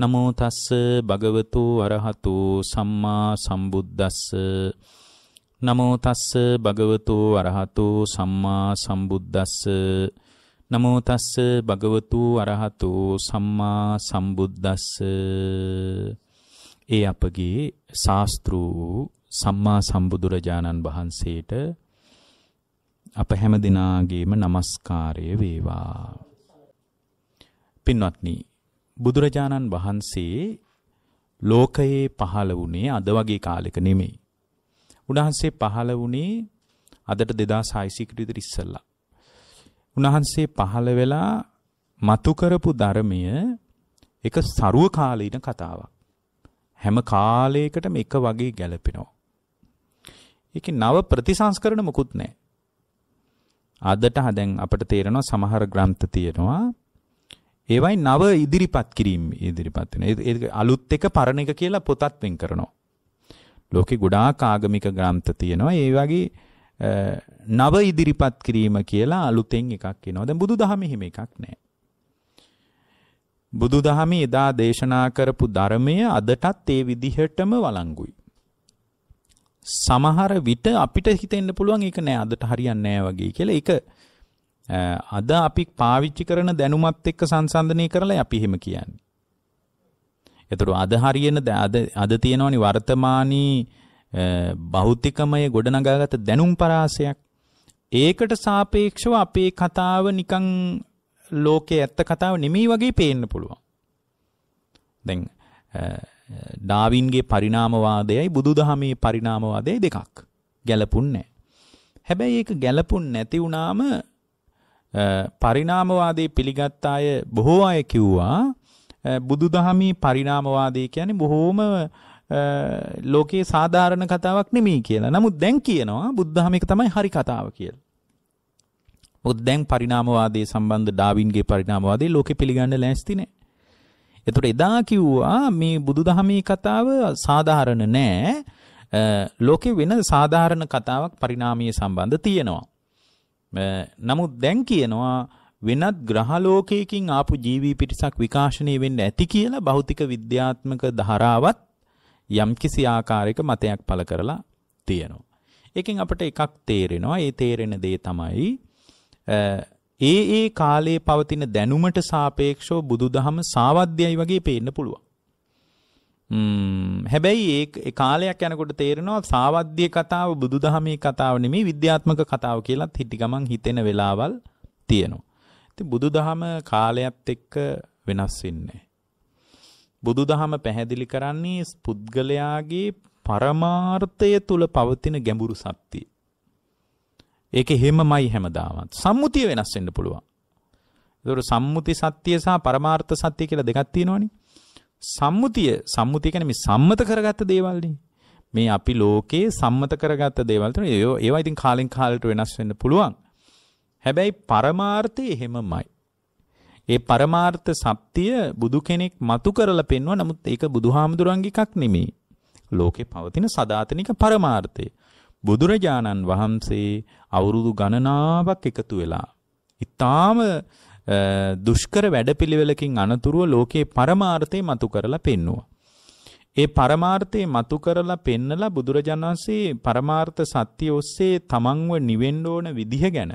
නමෝ තස්ස භගවතු අරහතු සම්මා සම්බුද්දස්ස නමෝ තස්ස භගවතු අරහතු සම්මා සම්බුද්දස්ස නමෝ තස්ස භගවතු අරහතු සම්මා සම්බුද්දස්ස ඒ අපගේ ශාස්ත්‍රු සම්මා සම්බුදුරජාණන් වහන්සේට අප හැම දිනාගේම নমස්කාරය වේවා පින්වත්නි බුදුරජාණන් වහන්සේ ලෝකයේ පහළ වුණේ අද වගේ කාලෙක නෙමෙයි. උන්වහන්සේ පහළ වුණේ අදට 2600 කට විතර ඉස්සෙල්ලා. උන්වහන්සේ පහළ වෙලා මතු කරපු ධර්මය එක ਸਰුව කාලීන කතාවක්. හැම කාලයකටම එක වගේ ගැලපෙනවා. ඒකේ නව ප්‍රතිසංස්කරණ මොකුත් නැහැ. අදට දැන් අපිට තේරෙනවා සමහර ග්‍රන්ථ තියෙනවා ඒවයි නව ඉදිරිපත් කිරීම ඉදිරිපත් වෙන. ඒක අලුත් එක පරණ එක කියලා පොතත් වෙන් කරනවා. ලෝකේ ගොඩාක් ආගමික ග්‍රන්ථ තියෙනවා. ඒ වගේ නව ඉදිරිපත් කිරීම කියලා අලුතෙන් එකක් එනවා. දැන් බුදුදහමේ හිම එකක් නැහැ. බුදුදහමේ එදා දේශනා කරපු ධර්මය අදටත් ඒ විදිහටම වළංගුයි. සමහර විට අපිට හිතෙන්න පුළුවන් ඒක නෑ අදට හරියන්නේ නෑ වගේ කියලා. ඒක අද අපි පාවිච්චි කරන දැනුමත් එක්ක සංසන්දනය කරලා අපි එහෙම කියන්නේ. එතකොට අද හරියන අද අද තියෙනවනේ වර්තමානී භෞතිකමය ගොඩනගාගත දැනුම් පරාසයක්. ඒකට සාපේක්ෂව අපේ කතාව නිකන් ලෝකයේ ඇත්ත කතාව නෙමෙයි වගේ පේන්න පුළුවන්. දැන් ඩාවින්ගේ පරිණාමවාදයයි බුදුදහමේ පරිණාමවාදයයි දෙකක් ගැලපුන්නේ නැහැ. හැබැයි ඒක ගැලපුන්නේ නැති වුණාම පරිණාමවාදී පිළිගත් අය බොහෝ අය කිව්වා බුදුදහමේ පරිණාමවාදී කියන්නේ බොහෝම ලෝකේ සාධාරණ කතාවක් නෙමෙයි කියලා. නමුත් දැන් කියනවා බුද්ධහම එක තමයි හරි කතාව කියලා. මොකද දැන් පරිණාමවාදී සම්බන්ධ ඩාවින්ගේ පරිණාමවාදී ලෝකේ පිළිගන්න ලෑස්ති නෑ. එතකොට එදා කිව්වා මේ බුදුදහමේ කතාව සාධාරණ නෑ. ලෝකේ වෙන සාධාරණ කතාවක් පරිණාමීය සම්බන්ධ තියෙනවා. නමුත් දැන් කියනවා වෙනත් ග්‍රහලෝකයකින් ආපු ජීවී පිරිසක් විකාශනය වෙන්න ඇති කියලා භෞතික විද්‍යාත්මක ධාරාවත් යම්කිසි ආකාරයක මතයක් පළ කරලා තියෙනවා. එකෙන් අපට එකක් තේරෙනවා ඒ තේරෙන දේ තමයි ඒ ඒ කාලයේ පවතින දැනුමට සාපේක්ෂව බුදුදහම සාවද්‍යයි වගේ පේන්න පුළුවන්. හැබැයි ඒ කාලයක් යනකොට තේරෙනවා සාවද්‍ය කතාව බුදුදහමේ කතාව නෙමෙයි විද්‍යාත්මක කතාව කියලාත් හිටි ගමන් හිතෙන වෙලාවල් තියෙනවා. ඉතින් බුදුදහම කාලයත් එක්ක වෙනස් වෙන්නේ. බුදුදහම පැහැදිලි කරන්නේ පුද්ගලයාගේ පරමාර්ථය තුල පවතින ගැඹුරු සත්‍යය. ඒක හැමමයි හැමදාමත්. සම්මුතිය වෙනස් වෙන්න පුළුවන්. ඒතකොට සම්මුති සත්‍ය සහ පරමාර්ථ සත්‍ය කියලා දෙකක් තියෙනවනේ. සම්මුතිය සම්මුතිය කියන්නේ මේ සම්මත කරගත්ත දේවල්නේ. මේ අපි ලෝකේ සම්මත කරගත්ත දේවල් තුන ඒවා ඉතින් කාලෙන් කාලට වෙනස් වෙන්න පුළුවන්. හැබැයි පරමාර්ථය එහෙමමයි. ඒ පරමාර්ථ සත්‍ය බුදු කෙනෙක් මතු කරලා පෙන්වුවා. නමුත් ඒක බුදුහාමුදුරන්ගේ එකක් නෙමෙයි. ලෝකේ පවතින සදාතනික පරමාර්ථය. බුදුරජාණන් වහන්සේ අවුරුදු ගණනාවක් එකතු වෙලා ඊටාම දුෂ්කර වැඩපිළිවෙලකින් අනතුරුව ලෝකයේ පරමාර්ථය මතු කරලා පෙන්නවා. ඒ පරමාර්ථය මතු කරලා පෙන්නලා බුදුරජාණන් වහන්සේ පරමාර්ථ සත්‍ය ඔස්සේ තමන්ව නිවෙන්න ඕන විදිහ ගැන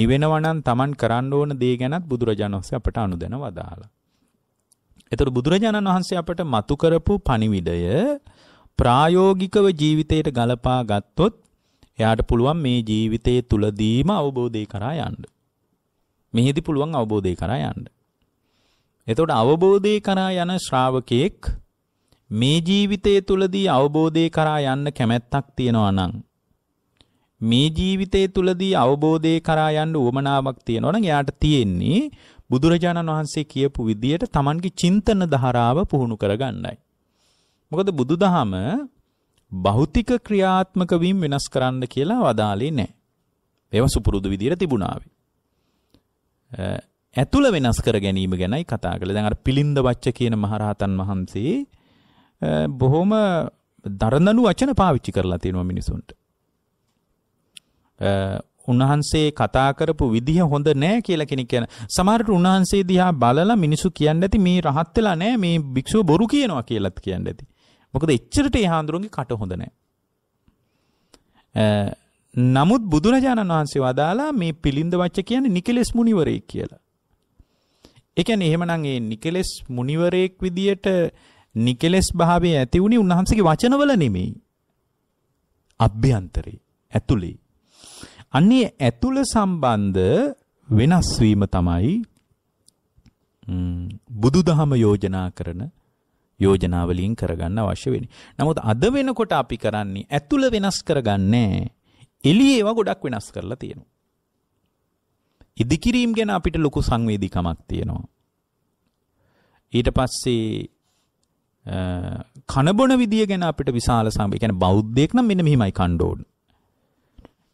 නිවෙනවා නම් තමන් කරන්න ඕන දේ ගැනත් බුදුරජාණන් වහන්සේ අපට අනුදැන වදාලා. ඒතර බුදුරජාණන් වහන්සේ අපට මතු කරපු පණිවිඩය ප්‍රායෝගිකව ජීවිතයට ගලපා ගත්තොත් එයාට පුළුවන් මේ ජීවිතයේ තුලදීම අවබෝධය කරා යන්න. මෙහිදි පුළුවන් අවබෝධය කරා යන්න. එතකොට අවබෝධය කරා යන ශ්‍රාවකයෙක් මේ ජීවිතය තුලදී අවබෝධය කරා යන්න කැමැත්තක් තියෙනවා නම් මේ ජීවිතය තුලදී අවබෝධය කරා යන්න උවමනාවක් තියෙනවා නම් එයාට තියෙන්නේ බුදුරජාණන් වහන්සේ කියපු විදියට Tamanගේ චින්තන ධාරාව පුහුණු කරගන්නයි. මොකද බුදුදහම භෞතික ක්‍රියාත්මක වීම වෙනස් කරන්න කියලා වදාලේ නැහැ. ඒවා සුපුරුදු විදියට තිබුණාවේ. ඇතුළ වෙනස් කර ගැනීම ගැනයි කතා කළ දැන් අර පිළින්ද වච්ච කියන මහරහතන් වහන්සේ බොහොම දරදනු වචන පාවිච්චි කරලා තියෙනවා මිනිසුන්ට. උන්වහන්සේ කතා කරපු විදිහ හොඳ නෑ කියලා කෙනෙක් කියන. සමහරට උන්වහන්සේ දිහා බලලා මිනිසු කියන්නේ ඇති මේ රහත් වෙලා නෑ මේ භික්ෂුව බොරු කියනවා කියලාත් කියන්නේ ඇති. මොකද එච්චරට ඒ හාඳුරුන්ගේ කට හොඳ නෑ. නමුත් බුදුරජාණන් වහන්සේ වදාලා මේ පිළිඳ වච්ච කියන්නේ නිකලෙස් මුනිවරයෙක් කියලා. ඒ කියන්නේ එහෙමනම් ඒ නිකලෙස් මුනිවරයෙක් විදියට නිකලෙස් භාවයේ ඇති වුණේ උන්වහන්සේගේ වචනවල නෙමෙයි. අභ්‍යන්තරේ ඇතුලේ. අන්නේ ඇතුළ සම්බන්ධ වෙනස් වීම තමයි බුදුදහම යෝජනා කරන යෝජනාවලින් කරගන්න අවශ්‍ය වෙන්නේ. නමුත් අද වෙනකොට අපි කරන්නේ ඇතුළ වෙනස් කරගන්නේ එළිය ඒවා ගොඩක් වෙනස් කරලා තියෙනවා. ඉදිකිරීම ගැන අපිට ලොකු සංවේදීකමක් තියෙනවා. ඊට පස්සේ කනබොන විදිය ගැන අපිට විශාල සංවේගය. කියන්නේ බෞද්ධයෙක් නම් මෙන්න මෙහිමයි කන්න ඕන.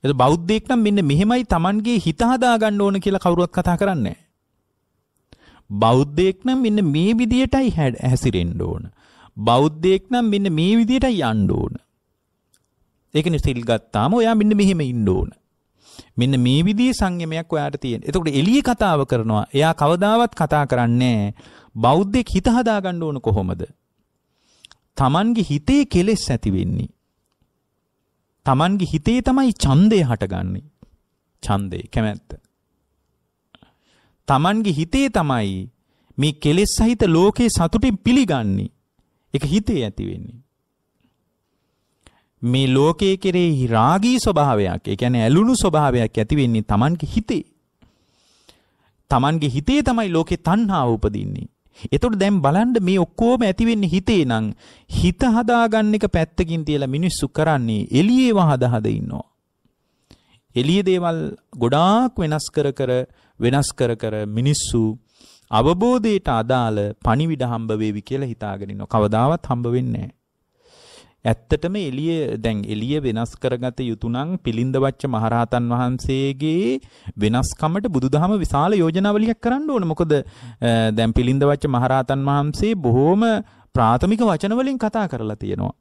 එතකොට බෞද්ධයෙක් නම් මෙන්න මෙහිමයි Tamanගේ හිත හදා ගන්න ඕන කියලා කවුරුවත් කතා කරන්නේ බෞද්ධයෙක් නම් මෙන්න මේ විදියටයි හැසිරෙන්න ඕන. බෞද්ධයෙක් නම් මෙන්න මේ විදියටයි යන්න ඕන. ඒකනි සිල් ගත්තාම ඔයා මෙන්න මෙහෙම ඉන්න ඕන. මෙන්න මේ විදිහේ සංයමයක් ඔයාට තියෙන. එතකොට එළියේ කතාව කරනවා. එයා කවදාවත් කතා කරන්නේ බෞද්ධෙක් හිත හදාගන්න ඕන කොහොමද? Tamange හිතේ කෙලෙස් ඇති වෙන්නේ. Tamange හිතේ තමයි ඡන්දය හටගන්නේ. ඡන්දේ කැමැත්ත. Tamange හිතේ තමයි මේ කෙලෙස් සහිත ලෝකේ සතුටින් පිළිගන්නේ. ඒක හිතේ ඇති වෙන්නේ. මේ ලෝකයේ කෙරෙහි රාගී ස්වභාවයක්, ඒ කියන්නේ ඇලුණු ස්වභාවයක් ඇති වෙන්නේ Tamanගේ හිතේ. Tamanගේ හිතේ තමයි ලෝකේ තණ්හාව උපදින්නේ. එතකොට දැන් බලන්න මේ ඔක්කොම ඇති වෙන්නේ හිතේ නම් හිත හදාගන්න එක පැත්තකින් තියලා මිනිස්සු කරන්නේ එළියේව හදා හදා ඉන්නවා. එළිය දේවල් ගොඩාක් වෙනස් කර කර වෙනස් කර කර මිනිස්සු අවබෝධයට අදාළ පණිවිඩ හම්බ වේවි කියලා හිතාගෙන ඉන්නවා. කවදාවත් හම්බ වෙන්නේ නැහැ. ඇත්තටම එළිය දැන් එළිය වෙනස් කරගත යුතු නම් පිලින්දවච්ච මහරහතන් වහන්සේගේ වෙනස්කමට බුදුදහම විශාල යෝජනාවලියක් කරන්න ඕන. මොකද දැන් පිලින්දවච්ච මහරහතන් වහන්සේ බොහොම ප්‍රාථමික වචන වලින් කතා කරලා තියෙනවා.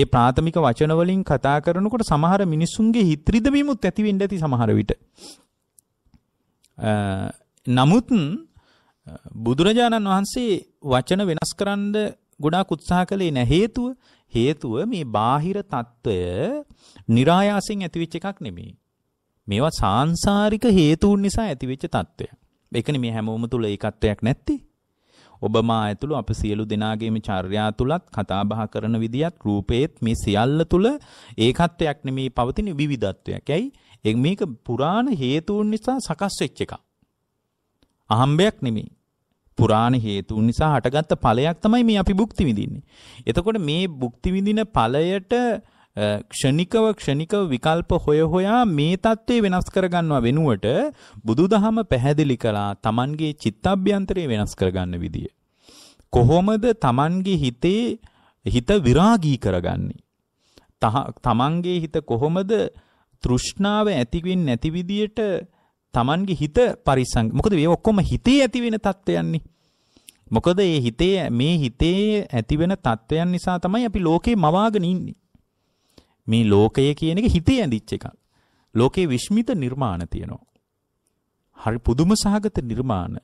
ඒ ප්‍රාථමික වචන වලින් කතා කරනකොට සමහර මිනිස්සුන්ගේ හිත රිදවීමුත් ඇති වෙන්න ඇති සමහර විට. නමුත් බුදුරජාණන් වහන්සේ වචන වෙනස් කරන්න ගොඩාක් උත්සාහ කළේ නැහැ හේතුව හේතුව මේ බාහිර తত্ত্বය નિરાයාසයෙන් ඇතිවෙච්ච එකක් නෙමෙයි. මේවා සාංශාරික හේතුන් නිසා ඇතිවෙච්ච తত্ত্বය. ඒකනේ මේ හැමෝම තුල ඒකත්වයක් නැත්තේ. ඔබ මා ඇතුළු අප සියලු දෙනාගේම චර්යා තුලත් කතා බහ කරන විදියත් රූපේත් මේ සියල්ල තුල ඒකත්වයක් නෙමේ පවතින විවිධත්වයක්. ඇයි? මේක පුරාණ හේතුන් නිසා සකස් වෙච්ච එකක්. අහම්බයක් නෙමෙයි. පුරාණ හේතුන් නිසා හටගත්ත ඵලයක් තමයි මේ අපි භුක්ති විඳින්නේ. එතකොට මේ භුක්ති විඳින ඵලයට ක්ෂණිකව ක්ෂණිකව විකල්ප හොය හොයා මේ தત્ත්වේ වෙනස් කරගන්නවා වෙනුවට බුදුදහම පැහැදිලි කළා Tamanගේ චිත්තඅභ්‍යන්තරය වෙනස් කරගන්න විදිය. කොහොමද Tamanගේ හිතේ හිත විරාගී කරගන්නේ? තමන්ගේ හිත කොහොමද තෘෂ්ණාව ඇතිවෙන්නේ නැති විදියට Tamanගේ හිත පරිසං මොකද මේ ඔක්කොම හිතේ ඇති වෙන தත්වයන්නේ. මොකද මේ හිතේ මේ හිතේ ඇති වෙන தත්වයන් නිසා තමයි අපි ලෝකේ මවාගෙන ඉන්නේ. මේ ලෝකය කියන එක හිතේ ඇඳිච්ච එකක්. ලෝකේ විශ්මිත නිර්මාණ තියෙනවා. හරි පුදුම සහගත නිර්මාණ.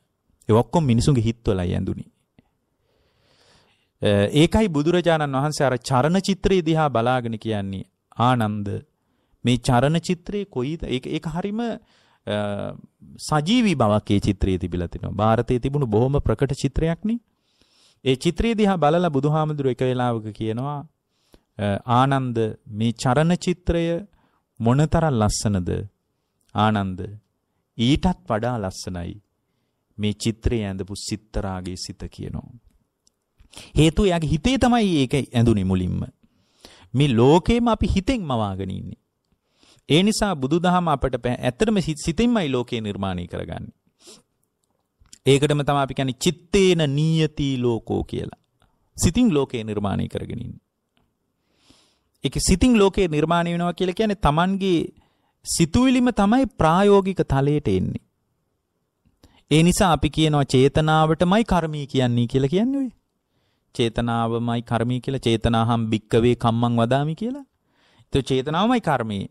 ඒ ඔක්කොම මිනිසුන්ගේ හිත්වලයි ඇඳුනේ. ඒකයි බුදුරජාණන් වහන්සේ අර චරණ චිත්‍රය දිහා බලාගෙන කියන්නේ ආනන්ද මේ චරණ චිත්‍රයේ කොයි ඒක ඒක හරීම සජීවී බවක් ඒ චිත්‍රයේ තිබිලා තිනවා. ಭಾರತයේ තිබුණු බොහොම ප්‍රකට චිත්‍රයක්නේ. ඒ චිත්‍රය දිහා බලලා බුදුහාමුදුරු එක වෙලාවක කියනවා ආනන්ද මේ චරණ චිත්‍රය මොනතරම් ලස්සනද ආනන්ද ඊටත් වඩා ලස්සනයි මේ චිත්‍රය ඇඳපු සිත්තරාගේ සිත කියනවා. හේතුව එයාගේ හිතේ තමයි ඒක ඇඳුනේ මුලින්ම. මේ ලෝකේම අපි හිතෙන් මවාගෙන ඉන්නේ. ඒ නිසා බුදුදහම අපට ඇත්තටම සිතින්මයි ලෝකේ නිර්මාණය කරගන්නේ. ඒකටම තමයි අපි කියන්නේ චිත්තේන නියති ලෝකෝ කියලා. සිතින් ලෝකේ නිර්මාණය කරගෙන ඉන්නේ. ඒක සිතින් ලෝකේ නිර්මාණය වෙනවා කියලා කියන්නේ Tamanගේ සිතුවිලිම තමයි ප්‍රායෝගික තලයට එන්නේ. ඒ නිසා අපි කියනවා චේතනාවටමයි කර්මී කියන්නේ කියලා කියන්නේ ඔය. චේතනාවමයි කර්මී කියලා චේතනාහම් භික්කවේ කම්මං වදාමි කියලා. ඒතකොට චේතනාවමයි කර්මී.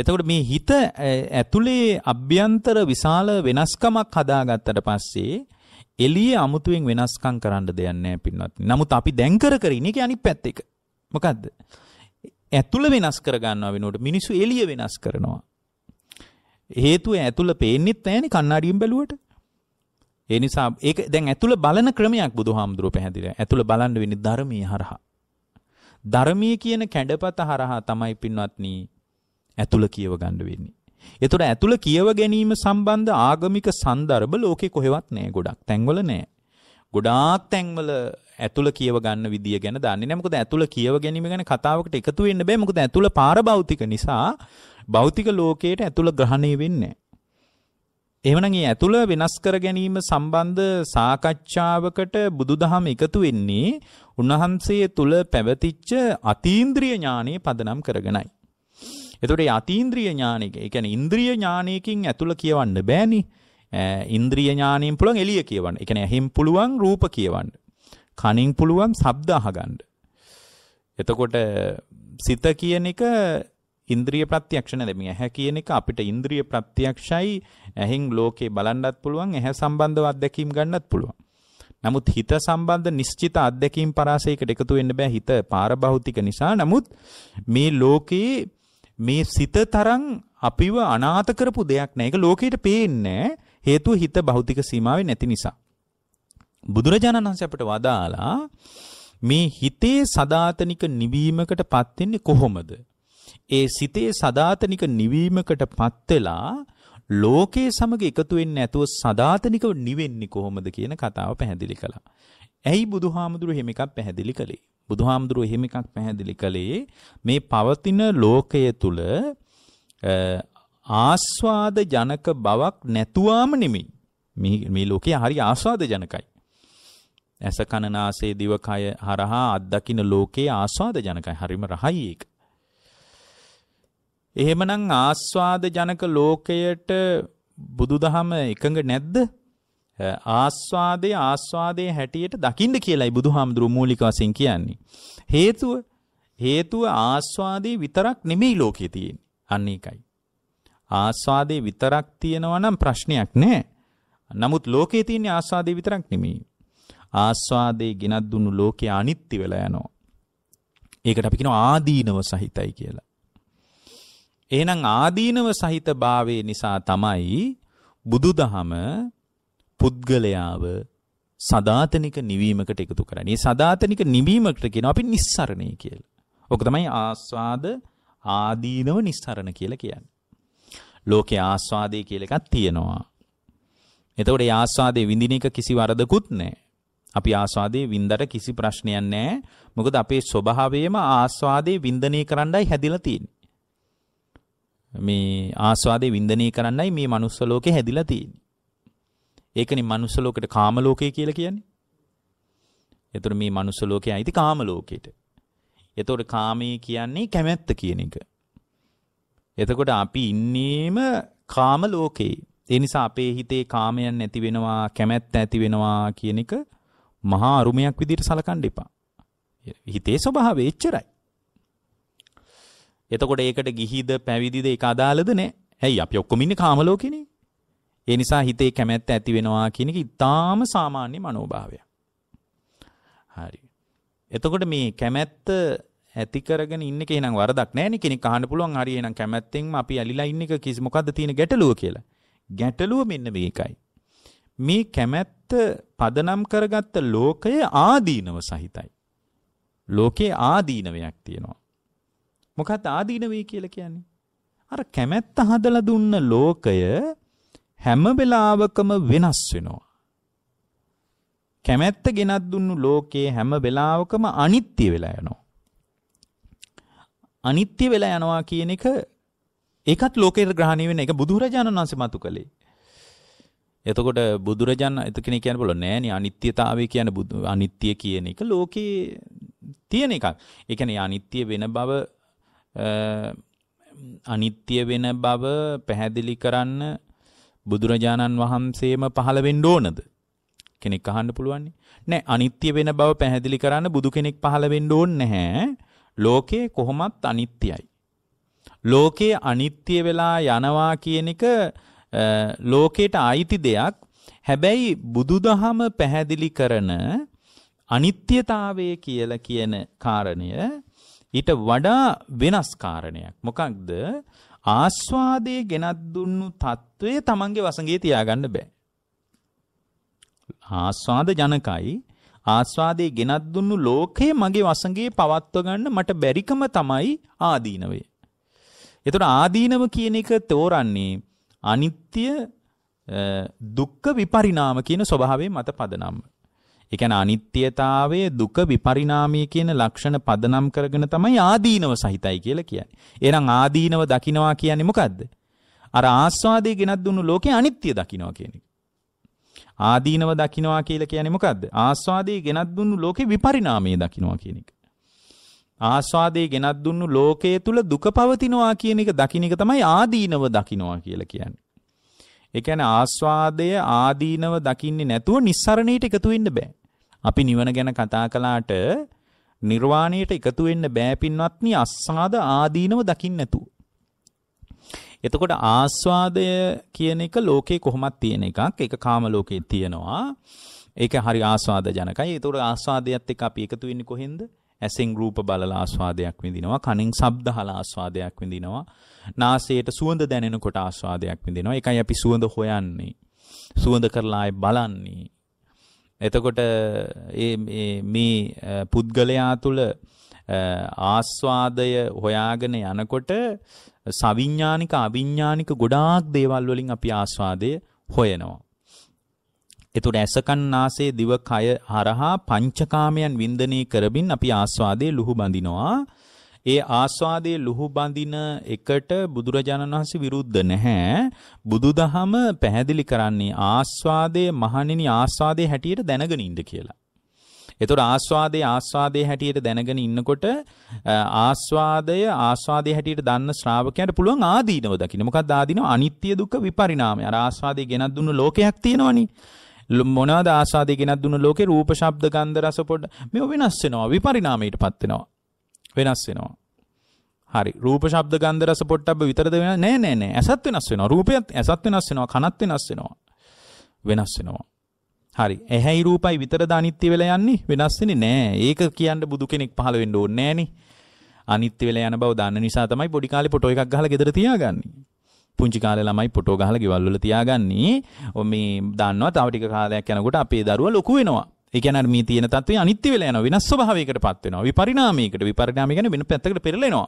එතකොට මේ හිත ඇතුලේ අභ්‍යන්තර විශාල වෙනස්කමක් හදාගත්තට පස්සේ එළියේ අමුතුවෙන් වෙනස්කම් කරන්න දෙයක් නැහැ පින්වත්නි. නමුත් අපි දැන් කර කර ඉන්නේ අනිත් පැත්ත එක. මොකද්ද? ඇතුළ වෙනස් කර ගන්නවා වෙනුවට මිනිස්සු එළිය වෙනස් කරනවා. හේතුව ඇතුළ පේන්නෙත් නැහැනේ කණ්ණාඩියෙන් බැලුවට. ඒ නිසා ඒක දැන් ඇතුළ බලන ක්‍රමයක් බුදුහාමුදුරුවෝ පැහැදිලියි. ඇතුළ බලන්න වෙන්නේ ධර්මීය හරහා. ධර්මීය කියන කැඩපත හරහා තමයි පින්වත්නි ඇතුළ කියව ගන්න වෙන්නේ. එතකොට ඇතුළ කියව ගැනීම සම්බන්ධ ආගමික සන්දර්භ ලෝකේ කොහෙවත් නැහැ ගොඩක් තැන්වල නැහැ. ගොඩාක් තැන්වල ඇතුළ කියව ගන්න විදිය ගැන දන්නේ නැහැ. මොකද ඇතුළ කියව ගැනීම ගැන කතාවකට එකතු වෙන්න බෑ. මොකද ඇතුළ පාරභෞතික නිසා භෞතික ලෝකයට ඇතුළ ග්‍රහණය වෙන්නේ නැහැ. එහෙමනම් මේ ඇතුළ වෙනස් කර ගැනීම සම්බන්ධ සාකච්ඡාවකට බුදුදහම එකතු වෙන්නේ උන්වහන්සේ තුල පැවතිච්ච අතීන්ද්‍රිය ඥානෙ පදනම් කරගෙනයි. එතකොට අතීන්ද්‍රිය ඥානෙක ඒ කියන්නේ ඉන්ද්‍රිය ඥානයකින් ඇතුළ කියවන්න බෑනි. ඉන්ද්‍රිය ඥානෙන් පුළුවන් එළිය කියවන්න. ඒ කියන්නේ ඇහෙන් පුළුවන් රූප කියවන්න. කනින් පුළුවන් ශබ්ද අහගන්න. එතකොට සිත කියන එක ඉන්ද්‍රිය ප්‍රත්‍යක්ෂ නැද මේ ඇහැ කියන එක අපිට ඉන්ද්‍රිය ප්‍රත්‍යක්ෂයි ඇහෙන් ලෝකේ බලන්නත් පුළුවන් ඇහැ සම්බන්ධව අත්දැකීම් ගන්නත් පුළුවන්. නමුත් හිත සම්බන්ධ නිශ්චිත අත්දැකීම් පරාසයකට එකතු වෙන්න බෑ හිත පාරභෞතික නිසා. නමුත් මේ ලෝකේ මේ සිත තරම් අපිව අනාථ කරපු දෙයක් නෑ. ඒක ලෝකෙට පේන්නේ හේතුව හිත භෞතික සීමාවේ නැති නිසා. බුදුරජාණන් වහන්සේ අපට වදාලා මේ හිතේ සදාතනික නිවීමකට පත් වෙන්නේ කොහොමද? ඒ සිතේ සදාතනික නිවීමකට පත් වෙලා ලෝකයේ සමග එකතු වෙන්නේ නැතුව සදාතනිකව නිවෙන්නේ කොහොමද කියන කතාව පැහැදිලි කළා. ඇයි බුදුහාමුදුරුවෝ එහෙම එකක් පැහැදිලි කළේ? බුදුහාමුදුරුව එහෙම එකක් පැහැදිලි කළේ මේ පවතින ලෝකය තුල ආස්වාද ජනක බවක් නැතුවාම නෙමෙයි. මේ මේ ලෝකය හරි ආස්වාද ජනකයි. ඇස කන නාසය දිව කය හරහා අත්දකින්න ලෝකයේ ආස්වාද ජනකයි. හරිම රහයි ඒක. එහෙමනම් ආස්වාද ජනක ලෝකයට බුදුදහම එකඟ නැද්ද? ආස්වාදය ආස්වාදය හැටියට දකිින්ඩ කියලයි බුදු හාමුදුරු මූලික වසින් කියන්නේ. හේතුව හේතුව ආස්වාදී විතරක් නෙමෙයි ලෝකේ තියෙන්නේ. අන්න ඒකයි. ආස්වාදේ විතරක් තියෙනවා නම් ප්‍රශ්නයක් නෑ. නමුත් ලෝකේ තියෙන ආස්වාදේ විතරක් නෙමෙයි. ආස්වාදේ ගෙනත් දුන්නු ලෝකේ අනිත්‍ය වෙලා යනවා. ඒකට අපි කියනවා ආදීනව සහිතයි කියලා. එහෙනම් ආදීනව සහිත භාවයේ නිසා තමයි බුදුදහම පුද්ගලයාව සදාතනික නිවීමකට එකතු කරන්නේ. මේ සදාතනික නිවීමකට කියනවා අපි නිස්සරණය කියලා. ඕක තමයි ආස්වාද ආදීනව නිස්සරණ කියලා කියන්නේ. ලෝකේ ආස්වාදේ කියලා එකක් තියෙනවා. එතකොට ඒ ආස්වාදේ විඳින එක කිසි වරදකුත් නැහැ. අපි ආස්වාදේ වින්දට කිසි ප්‍රශ්නයක් නැහැ. මොකද අපේ ස්වභාවයේම ආස්වාදේ වින්දනය කරන්නයි හැදිලා තියෙන්නේ. මේ ආස්වාදේ වින්දනය කරන්නයි මේ manuss ලෝකේ හැදිලා තියෙන්නේ. ඒකනේ මනුස්ස ලෝකෙට කාම ලෝකය කියලා කියන්නේ. එතකොට මේ මනුස්ස ලෝකයේ අයිති කාම ලෝකයට. එතකොට කාමයේ කියන්නේ කැමැත්ත කියන එක. එතකොට අපි ඉන්නේම කාම ලෝකේ. ඒ නිසා අපේ හිතේ කාමයන් නැති වෙනවා, කැමැත්ත ඇති වෙනවා කියන එක මහා අරුමයක් විදිහට සලකන්න එපා. හිතේ ස්වභාවය එච්චරයි. එතකොට ඒකට ගිහිද පැවිදිද ඒක අදාළද නැහැ. ඇයි අපි ඔක්කොම ඉන්නේ කාම ලෝකේනේ. ඒ නිසා හිතේ කැමැත්ත ඇති වෙනවා කියන එක ඊටාම සාමාන්‍ය මනෝභාවයක්. හරි. එතකොට මේ කැමැත්ත ඇති කරගෙන ඉන්න එක එහෙනම් වරදක් නැහැ නේ කෙනෙක් අහන්න පුළුවන් හරි එහෙනම් කැමැත්තෙන්ම අපි ඇලිලා ඉන්න එක කිසි මොකද්ද තියෙන ගැටලුව කියලා. ගැටලුව මෙන්න මේකයි. මේ කැමැත්ත පදනම් කරගත්ත ලෝකය ආදීනව සහිතයි. ලෝකේ ආදීනවයක් තියෙනවා. මොකක්ද ආදීනවේ කියලා කියන්නේ? අර කැමැත්ත හදලා දුන්න ලෝකය හැම වෙලාවකම වෙනස් වෙනවා. කැමැත්ත ගෙනත් දුන්නු ලෝකයේ හැම වෙලාවකම අනිත්‍ය වෙලා යනවා. අනිත්‍ය වෙලා යනවා කියන එක ඒකත් ලෝකේ ග්‍රහණය වෙන එක බුදුරජාණන් වහන්සේ මතු කළේ. එතකොට බුදුරජාණන් එතකෙනෙක් කියන්න බලන්න නෑනේ අනිත්‍යතාවය කියන බුදු අනිත්‍ය කියන එක ලෝකේ තියෙන එකක්. ඒ කියන්නේ අනිත්‍ය වෙන බව අනිත්‍ය වෙන බව පැහැදිලි කරන්න බුදුරජාණන් වහන්සේම පහළ වෙන්න ඕනද කෙනෙක් අහන්න පුළුවන් නෑ අනිත්‍ය වෙන බව පැහැදිලි කරන්න බුදු කෙනෙක් පහළ වෙන්න ඕනේ නැහැ ලෝකේ කොහොමත් අනිත්‍යයි ලෝකයේ අනිත්‍ය වෙලා යනවා කියන එක ලෝකයට අයිති දෙයක් හැබැයි බුදුදහම පැහැදිලි කරන අනිත්‍යතාවය කියලා කියන කාරණය ඊට වඩා වෙනස් කාරණයක් මොකක්ද ආස්වාදයේ ගෙනත් දුන්නු తত্ত্বය තමන්ගේ වසඟේ තියාගන්න බෑ. ආස්වාද ජනකයි ආස්වාදයේ ගෙනත් දුන්නු ලෝකය මගේ වසඟේ පවත්ව ගන්න මට බැරිකම තමයි ආදීනවේ. එතකොට ආදීනව කියන එක තෝරන්නේ අනිත්‍ය දුක්ඛ විපරිණාම කියන ස්වභාවයේ මත පදනම්ම. ඒ කියන්නේ අනිත්‍යතාවයේ දුක විපරිණාමය කියන ලක්ෂණ පදනම් කරගෙන තමයි ආදීනව සහිතයි කියලා කියන්නේ. එහෙනම් ආදීනව දකිනවා කියන්නේ මොකද්ද? අර ආස්වාදයේ ගෙනත් දුන්නු ලෝකේ අනිත්‍ය දකිනවා කියන එක. ආදීනව දකින්නවා කියලා කියන්නේ මොකද්ද? ආස්වාදයේ ගෙනත් දුන්නු ලෝකේ විපරිණාමයේ දකින්නවා කියන එක. ආස්වාදයේ ගෙනත් දුන්නු ලෝකයේ තුල දුක පවතිනවා කියන එක දකින්න එක තමයි ආදීනව දකින්නවා කියලා කියන්නේ. ඒ කියන්නේ ආස්වාදය ආදීනව දකින්නේ නැතුව නිස්සරණයට එකතු වෙන්න බෑ. අපි නිවන ගැන කතා කළාට නිර්වාණයට එකතු වෙන්න බෑ පින්වත්නි අස්සාද ආදීනව දකින්න නැතුව. එතකොට ආස්වාදය කියන එක ලෝකේ කොහොමද තියෙන එකක් ඒක කාම ලෝකේ තියෙනවා. ඒක හරි ආස්වාද ජනකයි. ඒතකොට ආස්වාදයත් එක්ක අපි එකතු වෙන්නේ කොහෙන්ද? ඇසෙන් රූප බලලා ආස්වාදයක් විඳිනවා කනෙන් ශබ්ද හලා ආස්වාදයක් විඳිනවා නාසයට සුවඳ දැනෙනකොට ආස්වාදයක් විඳිනවා ඒකයි අපි සුවඳ හොයන්නේ සුවඳ කරලා ආය බලන්නේ එතකොට මේ පුද්ගලයා තුළ ආස්වාදය හොයාගෙන යනකොට සවිඤ්ඥානික අවිඤ්ඥානික ගොඩාක් දේවල් වලින් අපි ආස්වාදය හොයනවා. එතුට ඇසකන්නාසේ දිවකය හරහා පංචකාමයන් වින්දනය කරබින් අපි ආස්වාදය ලුහු බඳිනවා ඒ ආස්වාදයේ ලුහු බඳින එකට බුදුරජාණන් වහන්සේ විරුද්ධ නැහැ. බුදුදහම පැහැදිලි කරන්නේ ආස්වාදයේ මහණෙනි ආස්වාදයේ හැටියට දැනගෙන ඉන්න කියලා. එතකොට ආස්වාදයේ ආස්වාදයේ හැටියට දැනගෙන ඉන්නකොට ආස්වාදය ආස්වාදයේ හැටියට දන්න ශ්‍රාවකයාට පුළුවන් ආදීනව දකින්න. මොකක්ද ආදීනව? අනිත්‍ය දුක්ඛ විපරිණාමය. අර ආස්වාදයේ ගෙනත් දුන්න ලෝකයක් තියෙනවනේ. මොනවාද ආස්වාදයේ ගෙනත් දුන්න ලෝකේ රූප ශබ්ද ගන්ධ රස පොඩ මේව වෙනස් වෙනවා විපරිණාමයටපත් වෙනවා. වෙනස් වෙනවා. හරි රූප ශබ්ද ගන්ධ රස පොට්ටබ්බ විතරද වෙන නෑ නෑ නෑ ඇසත් වෙනස් වෙනවා රූපයත් ඇසත් වෙනස් වෙනවා කනත් වෙනස් වෙනවා වෙනස් වෙනවා හරි ඇහැයි රූපයි විතරද අනිත්‍ය වෙලා යන්නේ වෙනස් වෙන්නේ නෑ ඒක කියන්න බුදු කෙනෙක් පහළ වෙන්න ඕනේ නෑනේ අනිත්‍ය වෙලා යන බව දන්න නිසා තමයි පොඩි කාලේ ෆොටෝ එකක් ගහලා ගෙදර තියාගන්නේ පුංචි කාලේ ළමයි ෆොටෝ ගහලා ගෙවල් වල තියාගන්නේ මේ දන්නවා තව ටික කාලයක් යනකොට අපේ දරුවා ලොකු වෙනවා එකන මේ තියන තත්ව අනිත්‍ය වෙලයන වෙනස් ස්වභාවයකට පත්වෙනවා විපරිණාමයකට විපරිණාමිකන වෙන පැත්තකට පෙරලෙනවා.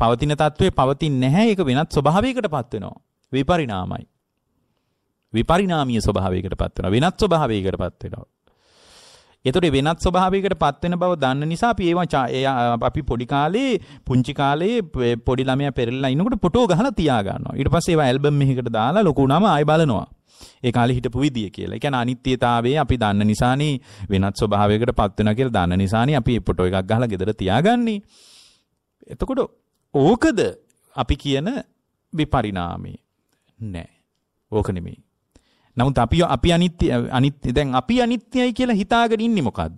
පවතින තත්ත්වය පවතින් නැහැ එක වෙනත් ස්වභාවයකට පත්වෙනවා. විපරිණාමයි. විපරිණාමීය ස්වභාවයකට පත් වෙනවා වෙනත් ස්වභාවයකට පත් වෙනවා එතකොට වෙනත් ස්වභාවයකට පත් වෙන බව දන්න නිසා අපි ඒවා අපි පොඩි කාලේ පුංචි කාලේ පොඩි ළමයා පෙරලලා ඉනකොට ෆොටෝ ගහලා තියා ගන්නවා ඊට පස්සේ ඒවා ඇල්බම් එකකට දාලා ලොකු වුණාම ආයෙ බලනවා ඒ කාලේ හිටපු විදිය කියලා. ඒ කියන්නේ අනිත්‍යතාවයේ අපි දන්න නිසානේ වෙනත් ස්වභාවයකට පත් වෙනවා කියලා දන්න නිසානේ අපි ෆොටෝ එකක් ගහලා ගෙදර තියාගන්නේ. එතකොට ඕකද අපි කියන විපරිණාමය. නෑ. ඕක නෙමෙයි. නමුත් අපි අපි අනිත්‍ය අනිත්‍ය දැන් අපි අනිත්‍යයි කියලා හිතාගෙන ඉන්නේ මොකද්ද?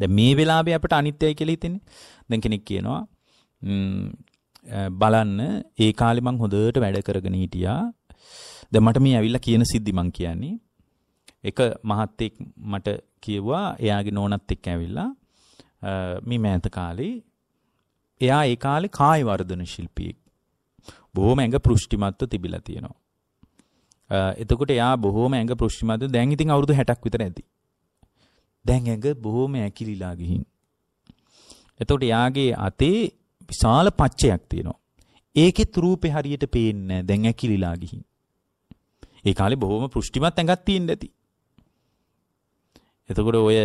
දැන් මේ වෙලාවේ අපට අනිත්‍යයි කියලා හිතෙන්නේ. දැන් කෙනෙක් කියනවා බලන්න ඒ කාලේ මං හොඳට වැඩ කරගෙන හිටියා දැන් මට මේ ඇවිල්ලා කියන සිද්ධි මං කියන්නේ එක මහත්තයෙක් මට කියුවා එයාගේ නෝනත් එක්ක ඇවිල්ලා මේ මෑත කාලේ එයා ඒ කාලේ කාය වර්ධන ශිල්පියෙක් බොහොම ඇඟ පෘෂ්ටිමත්ව තිබිලා තියෙනවා. එතකොට එයා බොහොම ඇඟ පෘෂ්ටිමත්ව දැන් ඉතින් අවුරුදු 60ක් විතර ඇති. දැන් ඇඟ බොහොම ඇකිලිලා ගිහින්. එතකොට එයාගේ අතේ විශාල පච්චයක් තියෙනවා. ඒකෙත් රූපේ හරියට පේන්නේ නැහැ. දැන් ඇකිලිලා ගිහින්. ඒ කාලේ බොහොම පුෂ්ටිමත් ඇඟක් තියෙන්න ඇති. එතකොට ඔය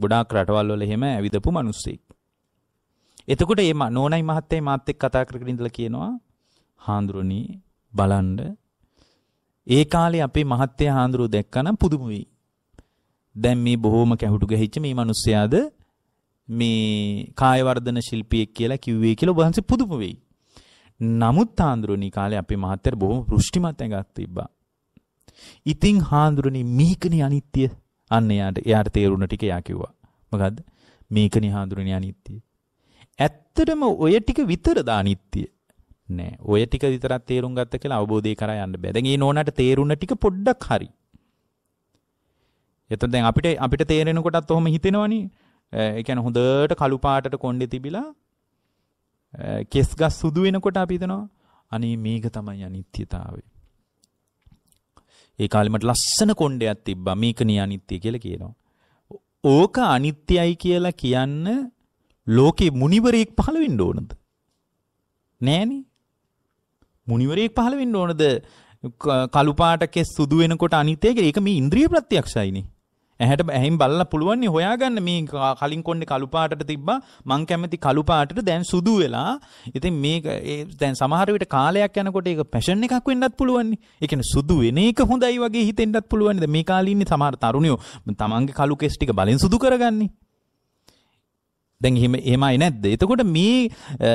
ගොඩාක් රටවල් වල එහෙම ඇවිදපු මිනිස්සෙක්. එතකොට මේ නෝනයි මහත්තයයි මාත් එක්ක කතා කරගෙන ඉඳලා කියනවා හාඳුරුනි බලන්න ඒ කාලේ අපේ මහත්තය හාඳුරුව දැක්කනම් පුදුම වෙයි. දැන් මේ බොහොම කැහුටු ගහිච්ච මේ මිනිස්සයාද මේ කායවර්ධන ශිල්පියෙක් කියලා කිව්වේ කියලා ඔබ වහන්සේ පුදුම වෙයි. නමුත් ආන්දරෝනි කාලේ අපේ මහත්තයර බොහොම පෘෂ්ටිමත් ඇඟක් තිබ්බා. ඉතින් හාඳුරනේ මේකනේ අනිත්‍ය. අන්න එයාට එයාට තේරුණ ටික එයා කිව්වා. මොකද්ද? මේකනේ හාඳුරනේ අනිත්‍ය. ඇත්තටම ඔය ටික විතරද අනිත්‍ය? නෑ. ඔය ටික විතරක් තේරුම් ගත්ත කියලා අවබෝධය කරා යන්න බෑ. දැන් ඒ නෝනාට තේරුණ ටික පොඩ්ඩක් හරි. එතන දැන් අපිට අපිට තේරෙන කොටත් ඔහොම හිතෙනවනේ. ඒ කියන්නේ හොඳට කළු පාටට කොණ්ඩේ තිබිලා කෙස් ගස් සුදු වෙනකොට අපි හිතනවා අනේ මේක තමයි අනිත්‍යතාවය. ඒ කාලෙමට ලස්සන කොණ්ඩයක් තිබ්බා මේක නිය අනිත්‍ය කියලා කියනවා. ඕක අනිත්‍යයි කියලා කියන්න ලෝකේ මුනිවරයෙක් පහළ වෙන්න ඕනද? නෑනේ. මුනිවරයෙක් පහළ වෙන්න ඕනද? කළු පාට කෙස් සුදු වෙනකොට අනිත්‍ය කියලා. ඒක මේ ඉන්ද්‍රිය ප්‍රත්‍යක්ෂයිනේ. ඇහැට ඇහිම් බල්ල පුළුවන් හොයාගන්න මේ කලින් කොන්නේ කළුපාටට තිබ්බා මං කැමති කළුපාටට දැන් සුදු වෙලා ඉතින් මේක දැන් සමහර විට කාලයක් යනකොට ඒක පැෂන් එකක් වෙන්නත් පුළුවන් ඒ කියන්නේ සුදු වෙන එක හොඳයි වගේ හිතෙන්නත් පුළුවන් මේ කාලේ ඉන්නේ සමහර තරුණයෝ තමන්ගේ කළු කෙස් ටික බලෙන් සුදු කරගන්නේ දැන් එහෙම එහෙමයි නැද්ද එතකොට මේ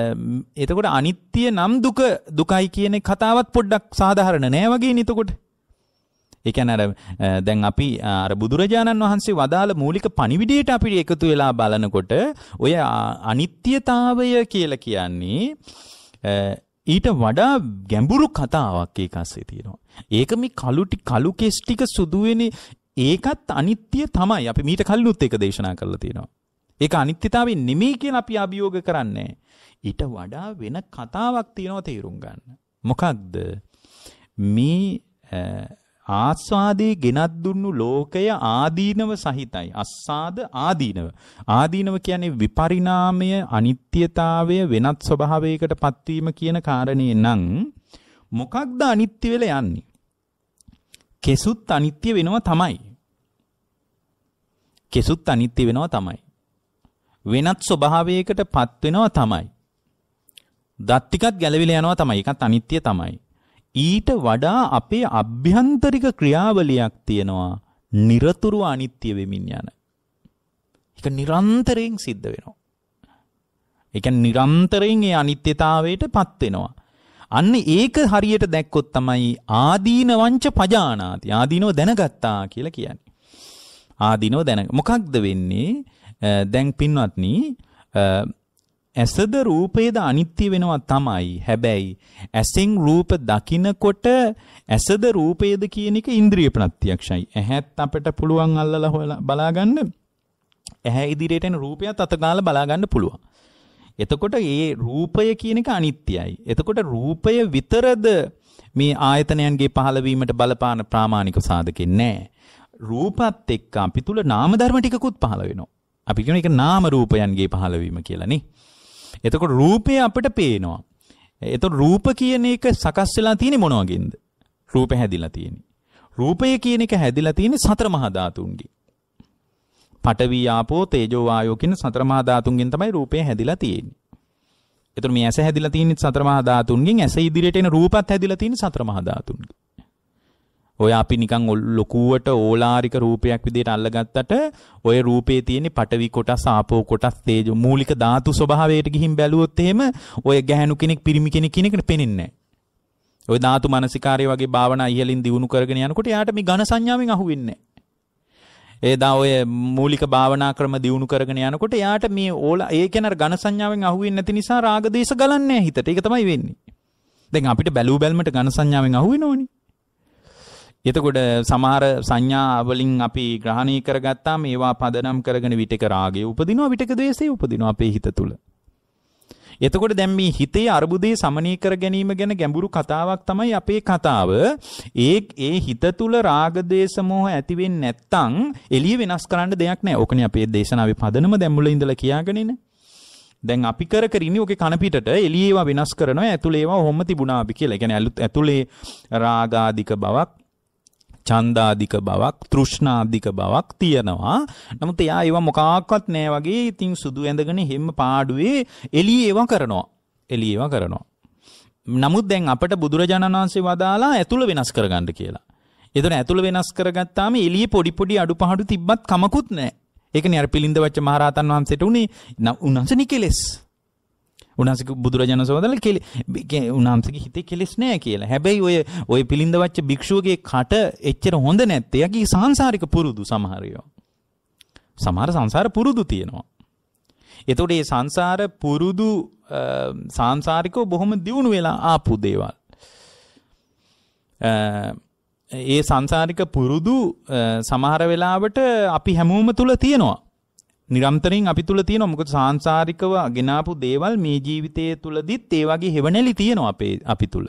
එතකොට අනිත්‍ය නම් දුක දුකයි කියන කතාවත් පොඩ්ඩක් සාධාරණ නෑ වගේ නේද එතකොට එකැන අර දැන් අපි අර බුදුරජාණන් වහන්සේ වදාළ මූලික පණිවිඩයට අපිට එකතු වෙලා බලනකොට ඔය අනිත්‍යතාවය කියල කියන්නේ ඊට වඩා ගැඹුරු කතාවක් ඒ අස්සේ තියෙනවා. ඒක මේ කලුටි කලු කෙස් ටික සුදුවෙන ඒකත් අනිත්‍ය තමයි. අපි මීට කලිනුත් ඒක දේශනා කරලා තියෙනවා. ඒක අනිත්‍යතාවය නෙමෙයි කියලා අපි අභියෝග කරන්නේ. ඊට වඩා වෙන කතාවක් තියෙනවා තේරුම් ගන්න. මොකක්ද? මේ ආස්වාදේ ගෙනත් දුන්නු ලෝකය ආදීනව සහිතයි. අස්සාද ආදීනව. ආදීනව කියන්නේ විපරිණාමය, අනිත්‍යතාවය, වෙනත් ස්වභාවයකට පත්වීම කියන කාරණේ නම් මොකක්ද අනිත්‍ය වෙලා යන්නේ? කෙසුත් අනිත්‍ය වෙනවා තමයි. කෙසුත් අනිත්‍ය වෙනවා තමයි. වෙනත් ස්වභාවයකට පත් වෙනවා තමයි. දත් ටිකත් ගැලවිලා යනවා තමයි. ඒකත් අනිත්‍ය තමයි. ඊට වඩා අපේ අභ්‍යන්තරික ක්‍රියාවලියක් තියෙනවා নিরතුරු අනිත්‍ය වෙමින් යන. ඒක නිරන්තරයෙන් සිද්ධ වෙනවා. ඒ කියන්නේ නිරන්තරයෙන් ඒ අනිත්‍යතාවයටපත් වෙනවා. අන්න ඒක හරියට දැක්කොත් තමයි ආදීන වංච පජානාති. ආදීනව දැනගත්තා කියලා කියන්නේ. ආදීනව දැන මොකක්ද වෙන්නේ? දැන් පින්වත්නි ඇසද රූපයේද අනිත්‍ය වෙනවා තමයි. හැබැයි ඇසෙන් රූප දකිනකොට ඇසද රූපයේද කියන එක ඉන්ද්‍රිය ප්‍රත්‍යක්ෂයි. ඇහත් අපිට පුළුවන් අල්ලලා හොයලා බලාගන්න. ඇහැ ඉදිරියට එන රූපයත් අතගාලා බලාගන්න පුළුවන්. එතකොට ඒ රූපය කියන එක අනිත්‍යයි. එතකොට රූපය විතරද මේ ආයතනයන්ගේ පහළවීමට බලපාන ප්‍රාමාණික සාධකෙ නෑ. රූපත් එක්ක අපි තුල නාම ධර්ම ටිකකුත් පහළ වෙනවා. අපි කියන එක නාම රූපයන්ගේ පහළවීම කියලා නේ. එතකොට රූපය අපිට පේනවා. එතකොට රූප කියන එක සකස් වෙලා තියෙන්නේ මොන වගේන්ද? රූප හැදිලා තියෙන්නේ. රූපය කියන එක හැදිලා තියෙන්නේ සතර මහා ධාතුන්ගෙන්. පඨවි ආපෝ තේජෝ වායෝ කියන සතර මහා ධාතුන්ගෙන් තමයි රූපය හැදිලා තියෙන්නේ. එතකොට මේ ඇස හැදිලා තියෙන්නේ සතර මහා ධාතුන්ගෙන් ඇස ඉදිරියට එන රූපත් හැදිලා තියෙන්නේ සතර මහා ධාතුන්ගෙන්. ඔය අපි නිකන් ලොකුවට ඕලාරික රූපයක් විදිහට අල්ලගත්තට ඔය රූපේ තියෙන පටවි කොටස් ආපෝ කොටස් තේජෝ මූලික ධාතු ස්වභාවයට ගිහින් බැලුවොත් එහෙම ඔය ගැහණු කෙනෙක් පිරිමි කෙනෙක් කෙනෙක්ට පේන්නේ ඔය ධාතු මානසිකාරය වගේ භාවනා ඉහලින් දියුණු කරගෙන යනකොට යාට මේ ඝන සංඥාවෙන් අහුවෙන්නේ එදා ඔය මූලික භාවනා ක්‍රම දියුණු කරගෙන යනකොට යාට මේ ඕලා ඒ කෙනාර ඝන සංඥාවෙන් අහුවෙන්නේ නැති නිසා රාග දේශ ගලන්නේ හිතට. ඒක තමයි වෙන්නේ. දැන් අපිට බැලූ බැල්මට ඝන සංඥාවෙන් අහුවෙනෝනේ. එතකොට සමහර සංඥා වලින් අපි ග්‍රහණය කරගත්තාම ඒවා පදනම් කරගෙන විටක රාගය උපදිනවා විටක ද්වේෂය උපදිනවා අපේ හිත තුල. එතකොට දැන් මේ හිතේ අරුබුදේ සමනය කර ගැනීම ගැන ගැඹුරු කතාවක් තමයි අපේ කතාව. ඒ ඒ හිත තුල රාග ද්වේෂ මොහ ඇති වෙන්නේ නැත්නම් එළිය වෙනස් කරන්න දෙයක් නැහැ. ඕකනේ අපේ දේශනාවේ පදනම දැන් මුල ඉඳලා කියාගෙනනේ. දැන් අපි කර කර ඉන්නේ ඔකේ කන පිටට එළියේවා වෙනස් කරනවා ඇතුලේවා ඔහොම තිබුණා අපි කියලා. ඒ කියන්නේ ඇතුලේ රාගාධික බවක් ඡන්දාධික බවක් තෘෂ්ණාධික බවක් තියෙනවා. නමුත් එයා ඒවා මොකක්වත් නෑ වගේ ඉතින් සුදු ඇඳගෙන හැම පාඩුවේ එළිය ඒවා කරනවා. එළිය ඒවා කරනවා. නමුත් දැන් අපට බුදුරජාණන් වහන්සේ වදාලා ඇතුළ වෙනස් කරගන්න කියලා. එතන ඇතුළ වෙනස් කරගත්තාම එළියේ පොඩි පොඩි අඩුපාඩු තිබ්බත් කමකුත් නැහැ. ඒකනේ අර පිළිඳ වච්ච මහරහතන් වහන්සේට උනේ උන්වහන්සේ නිකෙලස්. උනාසික බුදුරජාණන් සෝදල කෙල උනාන්සක හිතේ කෙලෙස් නෑ කියලා හැබැයි ඔය ඔය පිළිඳවච්ච භික්ෂුවගේ කට එච්චර හොඳ නැත්තේ යකි සංසාරික පුරුදු සමහරයෝ. සමහර සංසාර පුරුදු තියෙනවා. එතකොට ඒ සංසාර පුරුදු සංසාරිකව බොහොම දියුණු වෙලා ආපු දේවල්. ඒ සංසාරික පුරුදු සමහර වෙලාවට අපි හැමෝම තුල තියෙනවා. නිරම්තරයෙන් අපි තුල තියෙන මොකද සාංශාරිකව ගෙනාපු දේවල් මේ ජීවිතයේ තුලදිත් ඒ වගේ හෙවණලි තියෙනවා අපේ අපි තුල.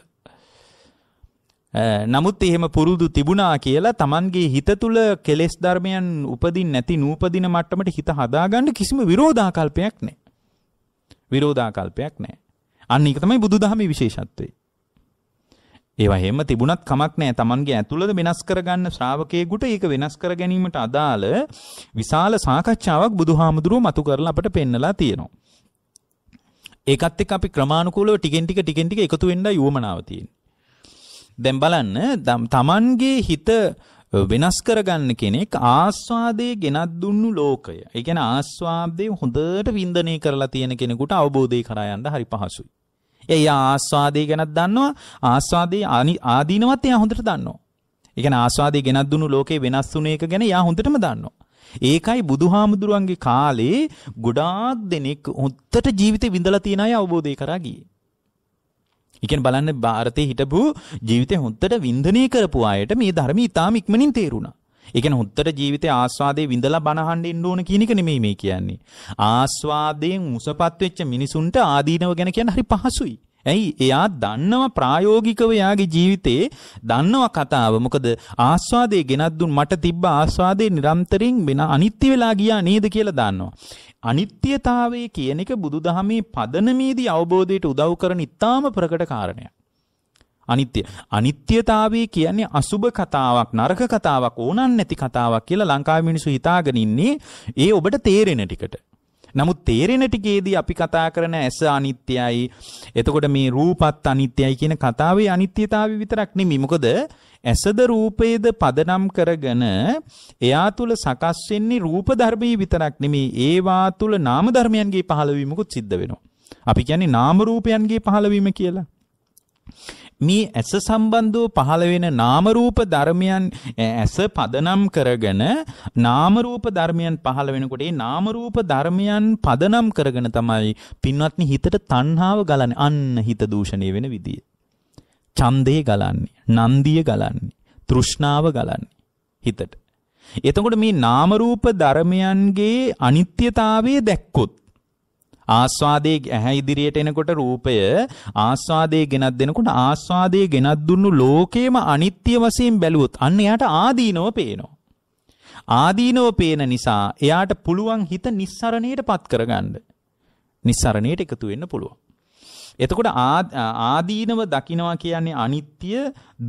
නමුත් එහෙම පුරුදු තිබුණා කියලා Tamanගේ හිත තුල කෙලෙස් ධර්මයන් උපදින් නැති නූපදින මට්ටමට හිත හදාගන්න කිසිම විරෝධාකල්පයක් නැහැ. විරෝධාකල්පයක් නැහැ. අන්න ඒක තමයි බුදුදහමේ විශේෂත්වය. ඒවා හැම තිබුණත් කමක් නෑ Tamanගේ ඇතුළත වෙනස් කරගන්න ශ්‍රාවකයෙකුට ඒක වෙනස් කර ගැනීමට අදාළ විශාල සාකච්ඡාවක් බුදුහාමුදුරුවෝ මතු කරලා අපට පෙන්නලා තියෙනවා. ඒකත් එක්ක අපි ක්‍රමානුකූලව ටිකෙන් ටික ටිකෙන් ටික එකතු වෙන්නයි යොමනාව තියෙන්නේ. දැන් බලන්න Tamanගේ හිත වෙනස් කරගන්න කෙනෙක් ආස්වාදයේ ගෙනත් දුන්නු ලෝකය. ඒ කියන්නේ ආස්වාදයේ හොඳට වින්දනය කරලා තියෙන කෙනෙකුට අවබෝධය කරා යන්න හරි පහසුයි. එයා ආස්වාදේ ගැනත් දන්නවා ආස්වාදේ ආදීනවත් එයා හොඳට දන්නවා. ඒ කියන්නේ ආස්වාදේ ගෙනත් දුණු ලෝකේ වෙනස් වුණ එක ගැන එයා හොඳටම දන්නවා. ඒකයි බුදුහාමුදුරුවන්ගේ කාලේ ගොඩාක් දෙනෙක් හොත්තට ජීවිතේ විඳලා තියෙන අය අවබෝධය කරා ගියේ. ඉතින් බලන්න ಭಾರತයේ හිටපු ජීවිතේ හොත්තට වින්දනය කරපු අයට මේ ධර්මී ඊටාම ඉක්මනින් තේරුණා. ඒ කියන්නේ හොත්තර ජීවිතයේ ආස්වාදේ විඳලා බනහන්න ඉන්න ඕන කියන එක නෙමෙයි මේ කියන්නේ. ආස්වාදයෙන් උසපත් වෙච්ච මිනිසුන්ට ආදීනව ගැන කියන්න හරි පහසුයි. ඇයි? එයා දන්නවා ප්‍රායෝගිකව එයාගේ ජීවිතේ දන්නවා කතාව. මොකද ආස්වාදේ ගෙනත් දුන් මට තිබ්බ ආස්වාදේ නිරන්තරයෙන් වෙන අනිත්‍ය වෙලා ගියා නේද කියලා දන්නවා. අනිත්‍යතාවය කියන එක බුදුදහමේ පදනමේදී අවබෝධයට උදව් කරන ඉතාම ප්‍රකට කාරණයක්. අනිත්‍ය. අනිත්‍යතාවය කියන්නේ අසුබ කතාවක්, නරක කතාවක්, ඕනන් නැති කතාවක් කියලා ලංකාවේ මිනිස්සු හිතාගෙන ඉන්නේ ඒ ඔබට තේරෙන ටිකට. නමුත් තේරෙන ටිකේදී අපි කතා කරන ඇස අනිත්‍යයි. එතකොට මේ රූපත් අනිත්‍යයි කියන කතාවේ අනිත්‍යතාවය විතරක් නෙමෙයි. මොකද ඇසද රූපයේද පදනම් කරගෙන එයා තුල සකස් වෙන්නේ රූප ධර්මයේ විතරක් නෙමෙයි. ඒවා තුල නාම ධර්මයන්ගේ පහළවීමකුත් සිද්ධ වෙනවා. අපි කියන්නේ නාම රූපයන්ගේ පහළවීම කියලා. මේ ඇස සම්බන්ධව පහළ වෙන නාම රූප ධර්මයන් ඇස පදනම් කරගෙන නාම රූප ධර්මයන් පහළ වෙනකොට ඒ නාම රූප ධර්මයන් පදනම් කරගෙන තමයි පින්වත්නි හිතට තණ්හාව ගලන්නේ අන්න හිත දූෂණය වෙන විදිය. ඡන්දේ ගලන්නේ, නන්දිය ගලන්නේ, තෘෂ්ණාව ගලන්නේ හිතට. එතකොට මේ නාම රූප ධර්මයන්ගේ අනිත්‍යතාවය දැක්කොත් ආස්වාදයේ ඇහැ ඉදිරියට එනකොට රූපය ආස්වාදයේ ගෙනත් දෙනකොට ආස්වාදයේ ගෙනත් දුන්නු ලෝකේම අනිත්‍ය වශයෙන් බැලුවොත් අන්න එයාට ආදීනව පේනවා. ආදීනව පේන නිසා එයාට පුළුවන් හිත නිස්සරණයට පත් කරගන්න. නිස්සරණයට එකතු වෙන්න පුළුවන්. එතකොට ආදීනව දකිනවා කියන්නේ අනිත්‍ය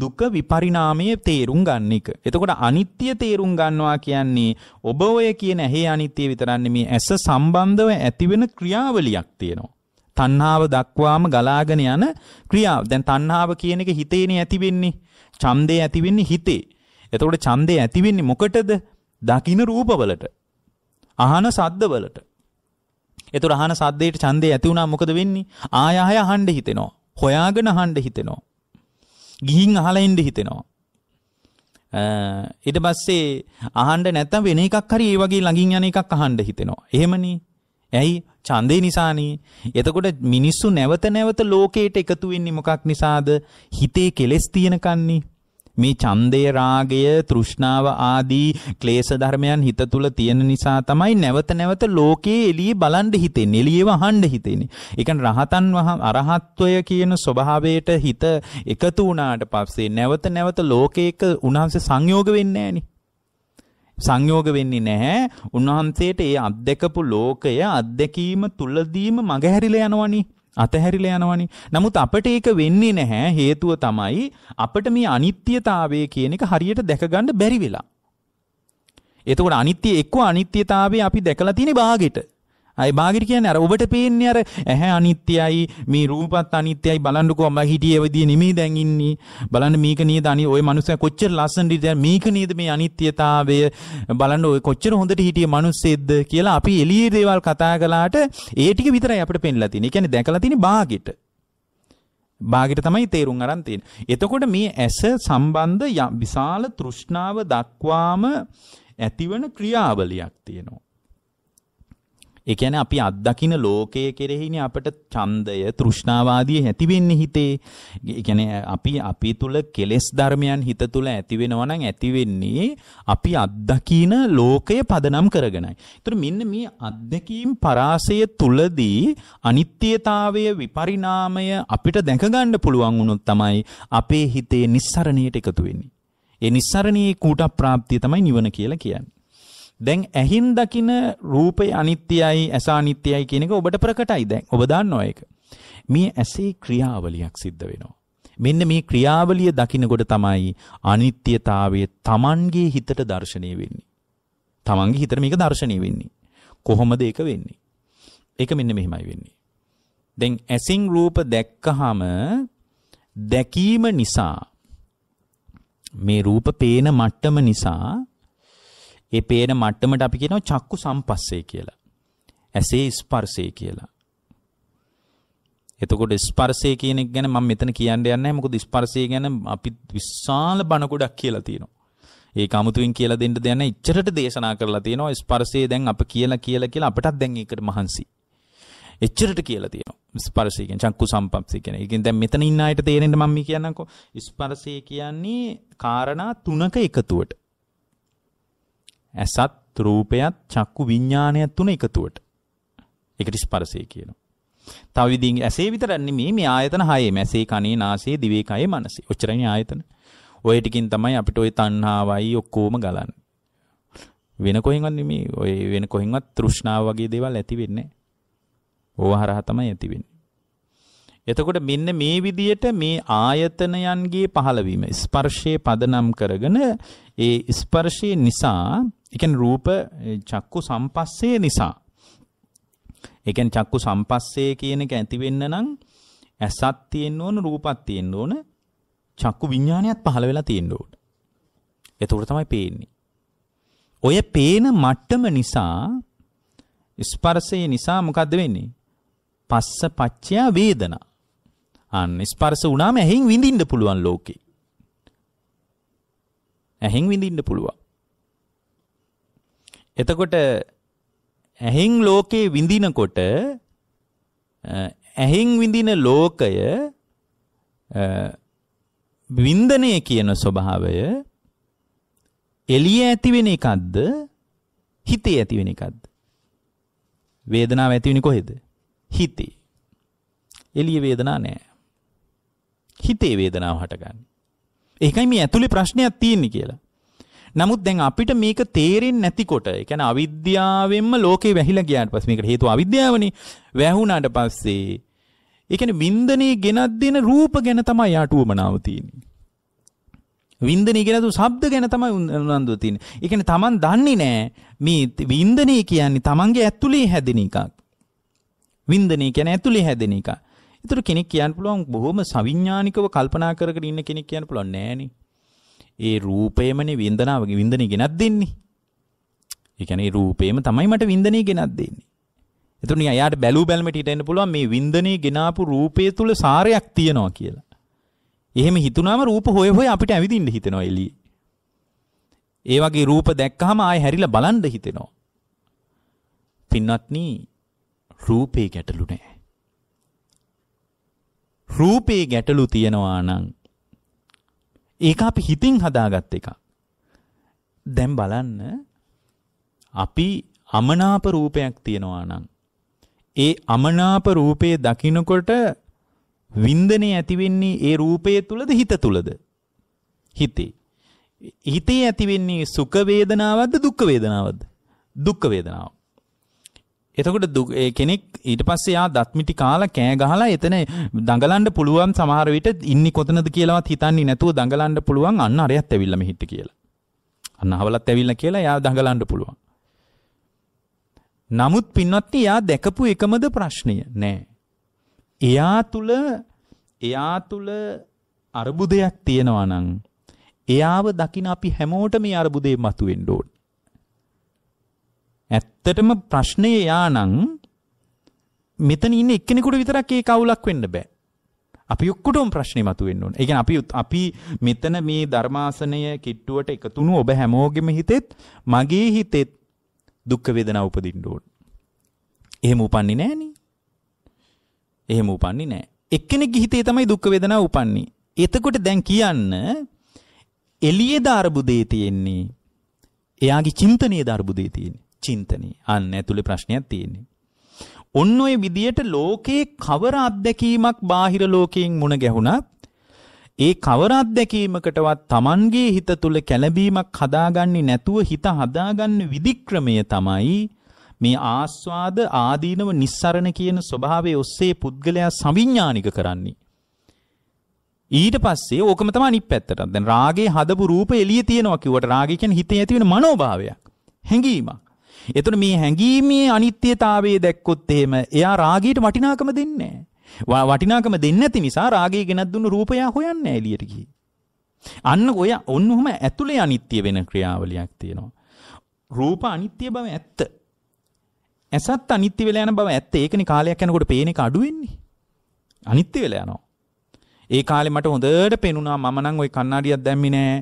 දුක විපරිණාමයේ තේරුම් ගන්න එක. එතකොට අනිත්‍ය තේරුම් ගන්නවා කියන්නේ ඔබ ඔය කියන ඇහි අනිත්‍ය විතරන්නේ මේ ඇස සම්බන්ධව ඇතිවෙන ක්‍රියාවලියක් තියෙනවා. තණ්හාව දක්වාම ගලාගෙන යන ක්‍රියාව. දැන් තණ්හාව කියන එක හිතේනේ ඇති වෙන්නේ. ඡන්දේ ඇති වෙන්නේ හිතේ. එතකොට ඡන්දේ ඇති වෙන්නේ මොකටද? දකින්න රූපවලට. අහන සද්දවලට. එතකොට අහන සද්දේට ඡන්දේ ඇති වුණා මොකද වෙන්නේ? ආය ආය අහන්න හිතෙනවා. හොයාගෙන අහන්න හිතෙනවා. ගිහින් අහලා ඉන්න හිතෙනවා. ඊට පස්සේ අහන්න නැත්තම් වෙන එකක් හරි ඒ වගේ ළඟින් යන එකක් අහන්න හිතෙනවා. එහෙමනේ. ඇයි? ඡන්දේ නිසානේ. එතකොට මිනිස්සු නැවත නැවත ලෝකයට එකතු වෙන්නේ මොකක් නිසාද? හිතේ කෙලෙස් තියෙනකන්නේ. මේ ඡන්දේ රාගය තෘෂ්ණාව ආදී ක්ලේශ ධර්මයන් හිත තුල තියෙන නිසා තමයි නැවත නැවත ලෝකයේ එළියේ බලන් හිතෙන්නේ එළියව අහන්න හිතෙන්නේ ඒ කියන්නේ රහතන් වහ අරහත්වය කියන ස්වභාවයට හිත එකතු වුණාට පස්සේ නැවත නැවත ලෝකයක උන්වහන්සේ සංයෝග වෙන්නේ නැහනේ සංයෝග වෙන්නේ නැහැ. උන්වහන්සේට ඒ අත්දකපු ලෝකය අත්දැකීම තුලදීම මගහැරිලා යනවනේ. අතහැරිලා යනවනේ. නමුත් අපිට ඒක වෙන්නේ නැහැ හේතුව තමයි අපිට මේ අනිත්‍යතාවය කියන එක හරියට දැකගන්න බැරි වෙලා. එතකොට අනිත්‍ය එක්ක අනිත්‍යතාවය අපි දැකලා තියෙන භාගෙට අයි බාගිර කියන්නේ අර ඔබට පේන්නේ අර ඇහැ අනිත්‍යයි මේ රූපත් අනිත්‍යයි බලන්නකෝ මම හිටියේ එවදී නෙමෙයි දැන් ඉන්නේ බලන්න මේක නේද අනි ওই මනුස්සයා කොච්චර ලස්සනද මේක නේද මේ අනිත්‍යතාවය බලන්න ඔය කොච්චර හොඳට හිටියේ මිනිස්සෙක්ද කියලා අපි එළියේ දේවල් කතා කළාට ඒ ටික විතරයි අපිට පෙන්ලා තියෙන්නේ. ඒ කියන්නේ දැකලා තියෙන්නේ බාගෙට. බාගෙට තමයි තේරුම් අරන් තියෙන්නේ. එතකොට මේ ඇස සම්බන්ධ විශාල තෘෂ්ණාව දක්වාම ඇතිවන ක්‍රියාවලියක් තියෙනවා. ඒ කියන්නේ අපි අත්දකින ලෝකයේ කෙරෙහිනේ අපට ඡන්දය, තෘෂ්ණාව ආදී ඇති වෙන්නේ හිතේ. ඒ කියන්නේ අපි අපි තුල කෙලෙස් ධර්මයන් හිත තුල ඇති වෙනවා නම් ඇති වෙන්නේ අපි අත්දකින ලෝකය පදනම් කරගෙනයි. ඒතර මෙන්න මේ අත්දැකීම් පරාසය තුලදී අනිත්‍යතාවය විපරිණාමය අපිට දැක ගන්න පුළුවන් වුණොත් තමයි අපේ හිතේ නිස්සරණයට එකතු වෙන්නේ. ඒ නිස්සරණයේ කූට ප්‍රාප්තිය තමයි නිවන කියලා කියන්නේ. දැන් ඇහින් දකින රූපය අනිත්‍යයි ඇස අනිත්‍යයි කියන එක ඔබට ප්‍රකටයි දැන් ඔබ දන්නවා ඒක. මේ ඇසේ ක්‍රියාවලියක් සිද්ධ වෙනවා. මෙන්න මේ ක්‍රියාවලිය දකිනකොට තමයි අනිත්‍යතාවය Tamanගේ හිතට දැర్శණය වෙන්නේ. Tamanගේ හිතට මේක දැర్శණය වෙන්නේ. කොහොමද ඒක වෙන්නේ? ඒක මෙන්න මෙහෙමයි වෙන්නේ. දැන් ඇසින් රූප දැක්කහම දැකීම නිසා මේ රූප පේන මට්ටම නිසා ඒ පේන මට්ටමට අපි කියනවා චක්කු සම්පස්සේ කියලා. ඇසේ ස්පර්ශය කියලා. එතකොට ස්පර්ශය කියන එක ගැන මම මෙතන කියන්න යන්නේ නැහැ. මොකද ස්පර්ශය ගැන අපි විශාල බණ ගොඩක් කියලා තියෙනවා. ඒක 아무තුයින් කියලා දෙන්න දෙයක් නැහැ. ඉච්චරට දේශනා කරලා තියෙනවා. ස්පර්ශය දැන් අප කියලා කියලා කියලා අපටත් දැන් ඒකට මහන්සි. එච්චරට කියලා තියෙනවා ස්පර්ශය කියන්නේ චක්කු සම්පස්සේ කියන. ඒකෙන් දැන් මෙතන ඉන්න අයට තේරෙන්න මම කියන්නම්කෝ. ස්පර්ශය කියන්නේ කාරණා තුනක එකතුවට. ඇසත් රූපයත් චක්කු විඤ්ඤාණය තුන එකතුවට. ඒකට ස්පර්ශය කියනවා. තව විදිහින් ඇසේ විතරක් නෙමෙයි මේ ආයතන හයේම ඇසේ කනේ නාසයේ දිවේ කයේ මනසේ. ඔච්චරයි ආයතන. ඔය ටිකින් තමයි අපිට ওই තණ්හාවයි ඔක්කොම ගලන්නේ. වෙන කොහෙන්වත් නෙමෙයි ඔය වෙන කොහෙන්වත් තෘෂ්ණාව වගේ දේවල් ඇති වෙන්නේ නැහැ. ඕවා හරහා තමයි ඇති වෙන්නේ. එතකොට මෙන්න මේ විදියට මේ ආයතනයන්ගේ පහළවීම ස්පර්ශයේ පදනම් කරගෙන ඒ ස්පර්ශයේ නිසා එකෙන් රූප චක්කු සම්පස්සේ නිසා එකෙන් චක්කු සම්පස්සේ කියන එක ඇති වෙන්න නම් ඇසක් තියෙන්න ඕන රූපක් තියෙන්න ඕන චක්කු විඥානයත් පහළ වෙලා තියෙන්න ඕන. එතකොට තමයි පේන්නේ. ඔය පේන මට්ටම නිසා ස්පර්ශය නිසා මොකද්ද වෙන්නේ? පස්ස පච්චය වේදනා. අන්න ස්පර්ශ වුණාම ඇහෙන් විඳින්න පුළුවන් ලෝකේ. ඇහෙන් විඳින්න පුළුවන්. එතකොට ඇහෙන් ලෝකේ විඳිනකොට ඇහෙන් විඳින ලෝකය වින්දනය කියන ස්වභාවය එළිය ඇතිවෙන එකක්ද හිතේ ඇතිවෙන එකක්ද වේදනාව ඇතිවෙන්නේ කොහෙද හිතේ එළිය වේදනා නෑ හිතේ වේදනාව හටගන්නේ. ඒකයි මේ ඇතුලේ ප්‍රශ්නයක් තියෙන්නේ කියලා. නමුත් දැන් අපිට මේක තේරෙන්නේ නැතිකොට, ඒ කියන්නේ අවිද්‍යාවෙන්ම ලෝකේ වැහිලා ගියාට පස්සේ මේකට හේතුව අවිද්‍යාවනේ. වැහුණාට පස්සේ ඒ කියන්නේ වින්දනේ ගෙනත් දෙන රූප ගැන තමයි යාටුවමනාව තියෙන්නේ. වින්දනී කියලා දු ශබ්ද ගැන තමයි උනන්දුව තියෙන්නේ. ඒ කියන්නේ Taman දන්නේ නැහැ මේ වින්දනී කියන්නේ Tamanගේ ඇතුලේ හැදෙන එකක්. වින්දනී කියන්නේ ඇතුලේ හැදෙන එකක්. ඒතර කෙනෙක් කියන්න පුළුවන් බොහොම සවිඥානිකව කල්පනා කරගෙන ඉන්න කෙනෙක් කියන්න පුළුවන් නෑනේ. ඒ රූපයමනේ වින්දනාව වින්දනය ගෙනත් දෙන්නේ. ඒ කියන්නේ රූපේම තමයි මට වින්දනය ගෙනත් දෙන්නේ. එතකොට නිකන් එයාට බැලූ බැලමට හිතෙන්න පුළුවන් මේ වින්දනේ ගෙනාපු රූපයේ තුල සාරයක් තියෙනවා කියලා. එහෙම හිතුනාම රූප හොය හොය අපිට ඇවිදින්න හිතෙනවා එළියේ. ඒ වගේ රූප දැක්කහම ආයෙ හැරිලා බලන්න හිතෙනවා. පින්වත්නි රූපේ ගැටලු නෑ. රූපේ ගැටලු තියනවා නම් ඒක අපි හිතින් හදාගත් එකක්. දැන් බලන්න අපි අමනාප රූපයක් තියනවා නම් ඒ අමනාප රූපයේ දකින්නකොට වින්දනේ ඇති වෙන්නේ ඒ රූපයේ තුලද හිත තුලද? හිතේ. හිතේ ඇති වෙන්නේ සුඛ වේදනාවක්ද දුක් වේදනාවක්ද? දුක් වේදනාවක්. එතකොට කෙනෙක් ඊට පස්සේ යා දත්මිටි කාලා කෑ ගහලා එතන දඟලන්න පුළුවන් සමහර විට ඉන්නේ කොතනද කියලාවත් හිතන්නේ නැතුව දඟලන්න පුළුවන් අන්න අරයත් ඇවිල්ලා මෙහිට කියලා. අන්න හවලත් ඇවිල්ලා කියලා යා දඟලන්න පුළුවන්. නමුත් පින්වත්නි යා දැකපු එකමද ප්‍රශ්නය නෑ. එයා තුල එයා තුල අර්බුදයක් තියෙනවා නම් එයාව දකින අපි හැමෝටම මේ අර්බුදේ මතුවෙන්න ඕනේ. ඇත්තටම ප්‍රශ්නය යානම් මෙතන ඉන්න එක්කෙනෙකුට විතරක් ඒ කවුලක් වෙන්න බෑ. අපි ඔක්කොටම ප්‍රශ්නේ මතුවෙන්න ඕන. ඒ කියන්නේ අපි අපි මෙතන මේ ධර්මාසනය කිට්ටුවට එකතුණු ඔබ හැමෝගෙම හිතෙත් මගේ හිතෙත් දුක් වේදනා උපදින්න ඕන. එහෙම උපන්නේ නෑනේ. එහෙම උපන්නේ නෑ. එක්කෙනෙක්ගේ හිතේ තමයි දුක් වේදනා උපන්නේ. එතකොට දැන් කියන්න එළියේ දාර්බුදේ තියෙන්නේ. එයාගේ චින්තනයේ දාර්බුදේ තියෙන්නේ. චින්තනයේ. අන්න ඇතුලේ ප්‍රශ්නයක් තියෙන්නේ. ඔන්න ඔය විදියට ලෝකේ කවර අත්දැකීමක් බාහිර ලෝකයෙන් මුණ ගැහුණත් ඒ කවර අත්දැකීමකටවත් Tamanගේ හිත තුල කැළඹීමක් හදාගන්නේ නැතුව හිත හදාගන්න විදික්‍රමය තමයි මේ ආස්වාද ආදීනව නිස්සරණ කියන ස්වභාවය ඔස්සේ පුද්ගලයා සවිඥානික කරන්නේ. ඊට පස්සේ ඕකම තමයි අනිත් පැත්තට. දැන් රාගේ හදපු රූප එළියේ තියෙනවා කිව්වට රාගය කියන්නේ හිතේ ඇතිවෙන මනෝභාවයක්. හැඟීමක්. එතුන මේ හැඟීමේ අනිත්‍යතාවයේ දැක්කොත් එහෙම එයා රාගයට වටිනාකම දෙන්නේ වටිනාකම දෙන්නේ නැති නිසා රාගය ගෙනත් දුන්නු රූපය හොයන්නේ එළියට ගිහින්. අන්න ඔය ඔන්න ඔහම ඇතුලේ අනිත්‍ය වෙන ක්‍රියාවලියක් තියෙනවා. රූප අනිත්‍ය බව ඇත්ත. ඇසත් අනිත්‍ය වෙලා යන බව ඇත්ත. ඒකනේ කාලයක් යනකොට පේන එක අඩු වෙන්නේ. අනිත්‍ය වෙලා යනවා. ඒ කාලේ මට හොඳට පේනුණා මම නම් ওই කණ්ණාඩියක් දැම්මේ නෑ.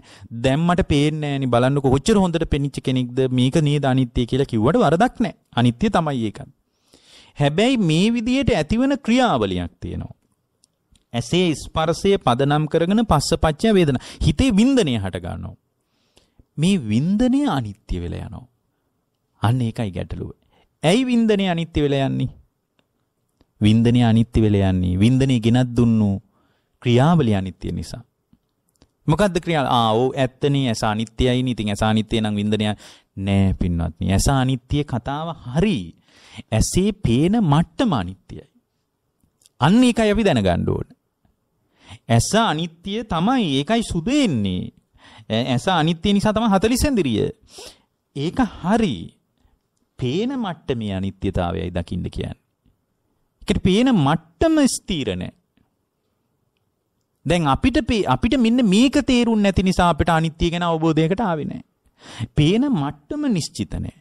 දැම්මට පේන්නේ නෑනේ බලන්නකො කොච්චර හොඳට පෙනිච්ච කෙනෙක්ද මේක නේද අනිත්‍ය කියලා කිව්වට වරදක් නෑ. අනිත්‍ය තමයි ඒක. හැබැයි මේ විදියට ඇතිවන ක්‍රියාවලියක් තියෙනවා. ඇසේ ස්පර්ශයේ පදනම් කරගෙන පස්සපච්චය වේදනා. හිතේ වින්දනය හට ගන්නවා. මේ වින්දනය අනිත්‍ය වෙලා යනවා. අන්න ඒකයි ගැටලුව. ඇයි වින්දනය අනිත්‍ය වෙලා යන්නේ? වින්දනය අනිත්‍ය වෙලා යන්නේ. වින්දනය ගෙනත් දුන්නු ක්‍රියාවලිය අනිත්‍ය නිසා. මොකද්ද ක්‍රියා? ආ ඔව් ඇත්තනේ ඇස අනිත්‍යයි නේ. ඉතින් ඇස අනිත්‍ය නම් වින්දනය නෑ පින්වත්නි. ඇස අනිත්‍ය කතාව හරි. ඇසේ පේන මට්ටම අනිත්‍යයි. අන්න ඒකයි අපි දැනගන්න ඕන. ඇස අනිත්‍ය තමයි. ඒකයි සුදු එන්නේ. ඇස අනිත්‍ය නිසා තමයි 40 සෙන්දිරිය. ඒක හරි. පේන මට්ටමේ අනිත්‍යතාවයයි දකින්න කියන්නේ. ඒකට පේන මට්ටම ස්ථිර නැහැ. දැන් අපිට අපිට මෙන්න මේක තේරුම් නැති නිසා අපිට අනිත්‍ය ගැන අවබෝධයකට ආවේ නැහැ. පේන මට්ටම නිශ්චිත නැහැ.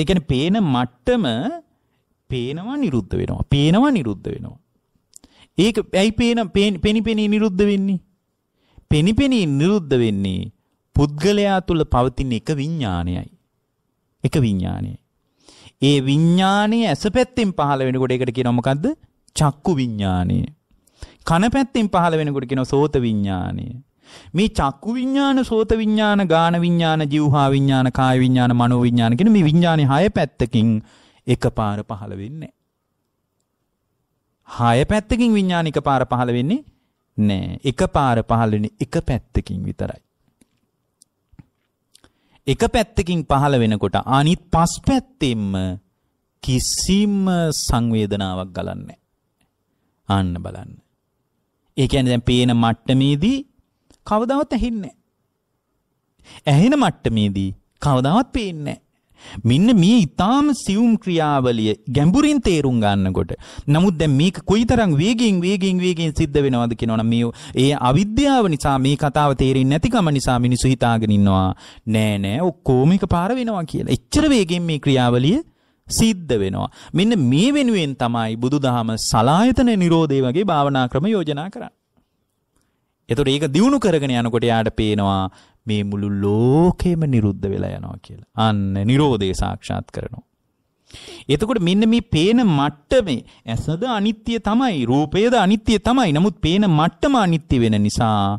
ඒ කියන්නේ පේන මට්ටම පේනවා නිරුද්ධ වෙනවා. පේනවා නිරුද්ධ වෙනවා. ඒක ඇයි පේන පෙනිපෙනී නිරුද්ධ වෙන්නේ? පෙනිපෙනී නිරුද්ධ වෙන්නේ පුද්ගලයා තුල පවතින එක විඥානයයි. එක විඥානයයි. ඒ විඥානයේ ඇස පැත්තෙන් පහළ වෙනකොට ඒකට කියනවා මොකද්ද? චක්කු විඥානය. කන පැත්තෙන් පහළ වෙනකොට කියන සෝත විඥානය. මේ චක්කු විඥාන, සෝත විඥාන, ගාන විඥාන, જીවහා විඥාන, කාය විඥාන, මනෝ විඥාන කියන මේ විඥානේ හය පැත්තකින් එකපාර පහළ වෙන්නේ හය පැත්තකින් විඥාන එකපාර පහළ වෙන්නේ නෑ. එකපාර පහළ වෙන්නේ එක පැත්තකින් විතරයි. එක පැත්තකින් පහළ වෙනකොට අනිත් පස් පැත්තෙන්ම කිසිම සංවේදනාවක් ගලන්නේ අන්න බලන්න. ඒ කියන්නේ දැන් පේන මට්ටමේදී කවදාවත් ඇහින්නේ ඇහෙන මට්ටමේදී කවදාවත් පේන්නේ මෙන්න මේ ඊටාම සියුම් ක්‍රියාවලිය ගැඹුරින් තේරුම් ගන්නකොට නමුත් දැන් මේක කොයිතරම් වේගයෙන් වේගයෙන් වේගයෙන් සිද්ධ වෙනවද කියනවනම් මේ ඒ අවිද්‍යාව නිසා මේ කතාව තේරෙන්නේ නැතිකම නිසා මිනිස්සු හිතාගෙන ඉන්නවා නෑ නෑ ඔක්කොම එකපාර වෙනවා කියලා. එච්චර වේගයෙන් මේ ක්‍රියාවලිය සිද්ධ වෙනවා. මෙන්න මේ වෙනුවෙන් තමයි බුදුදහම සලායතන නිරෝධය වගේ භාවනා ක්‍රම යෝජනා කරන්නේ. එතකොට ඒක දිනු කරගෙන යනකොට යාට පේනවා මේ මුළු ලෝකෙම නිරුද්ධ වෙලා යනවා කියලා. අන්න නිරෝධය සාක්ෂාත් කරනවා. එතකොට මෙන්න මේ පේන මට්ටමේ ඇසද අනිත්‍ය තමයි රූපයද අනිත්‍ය තමයි නමුත් පේන මට්ටම අනිත්‍ය වෙන නිසා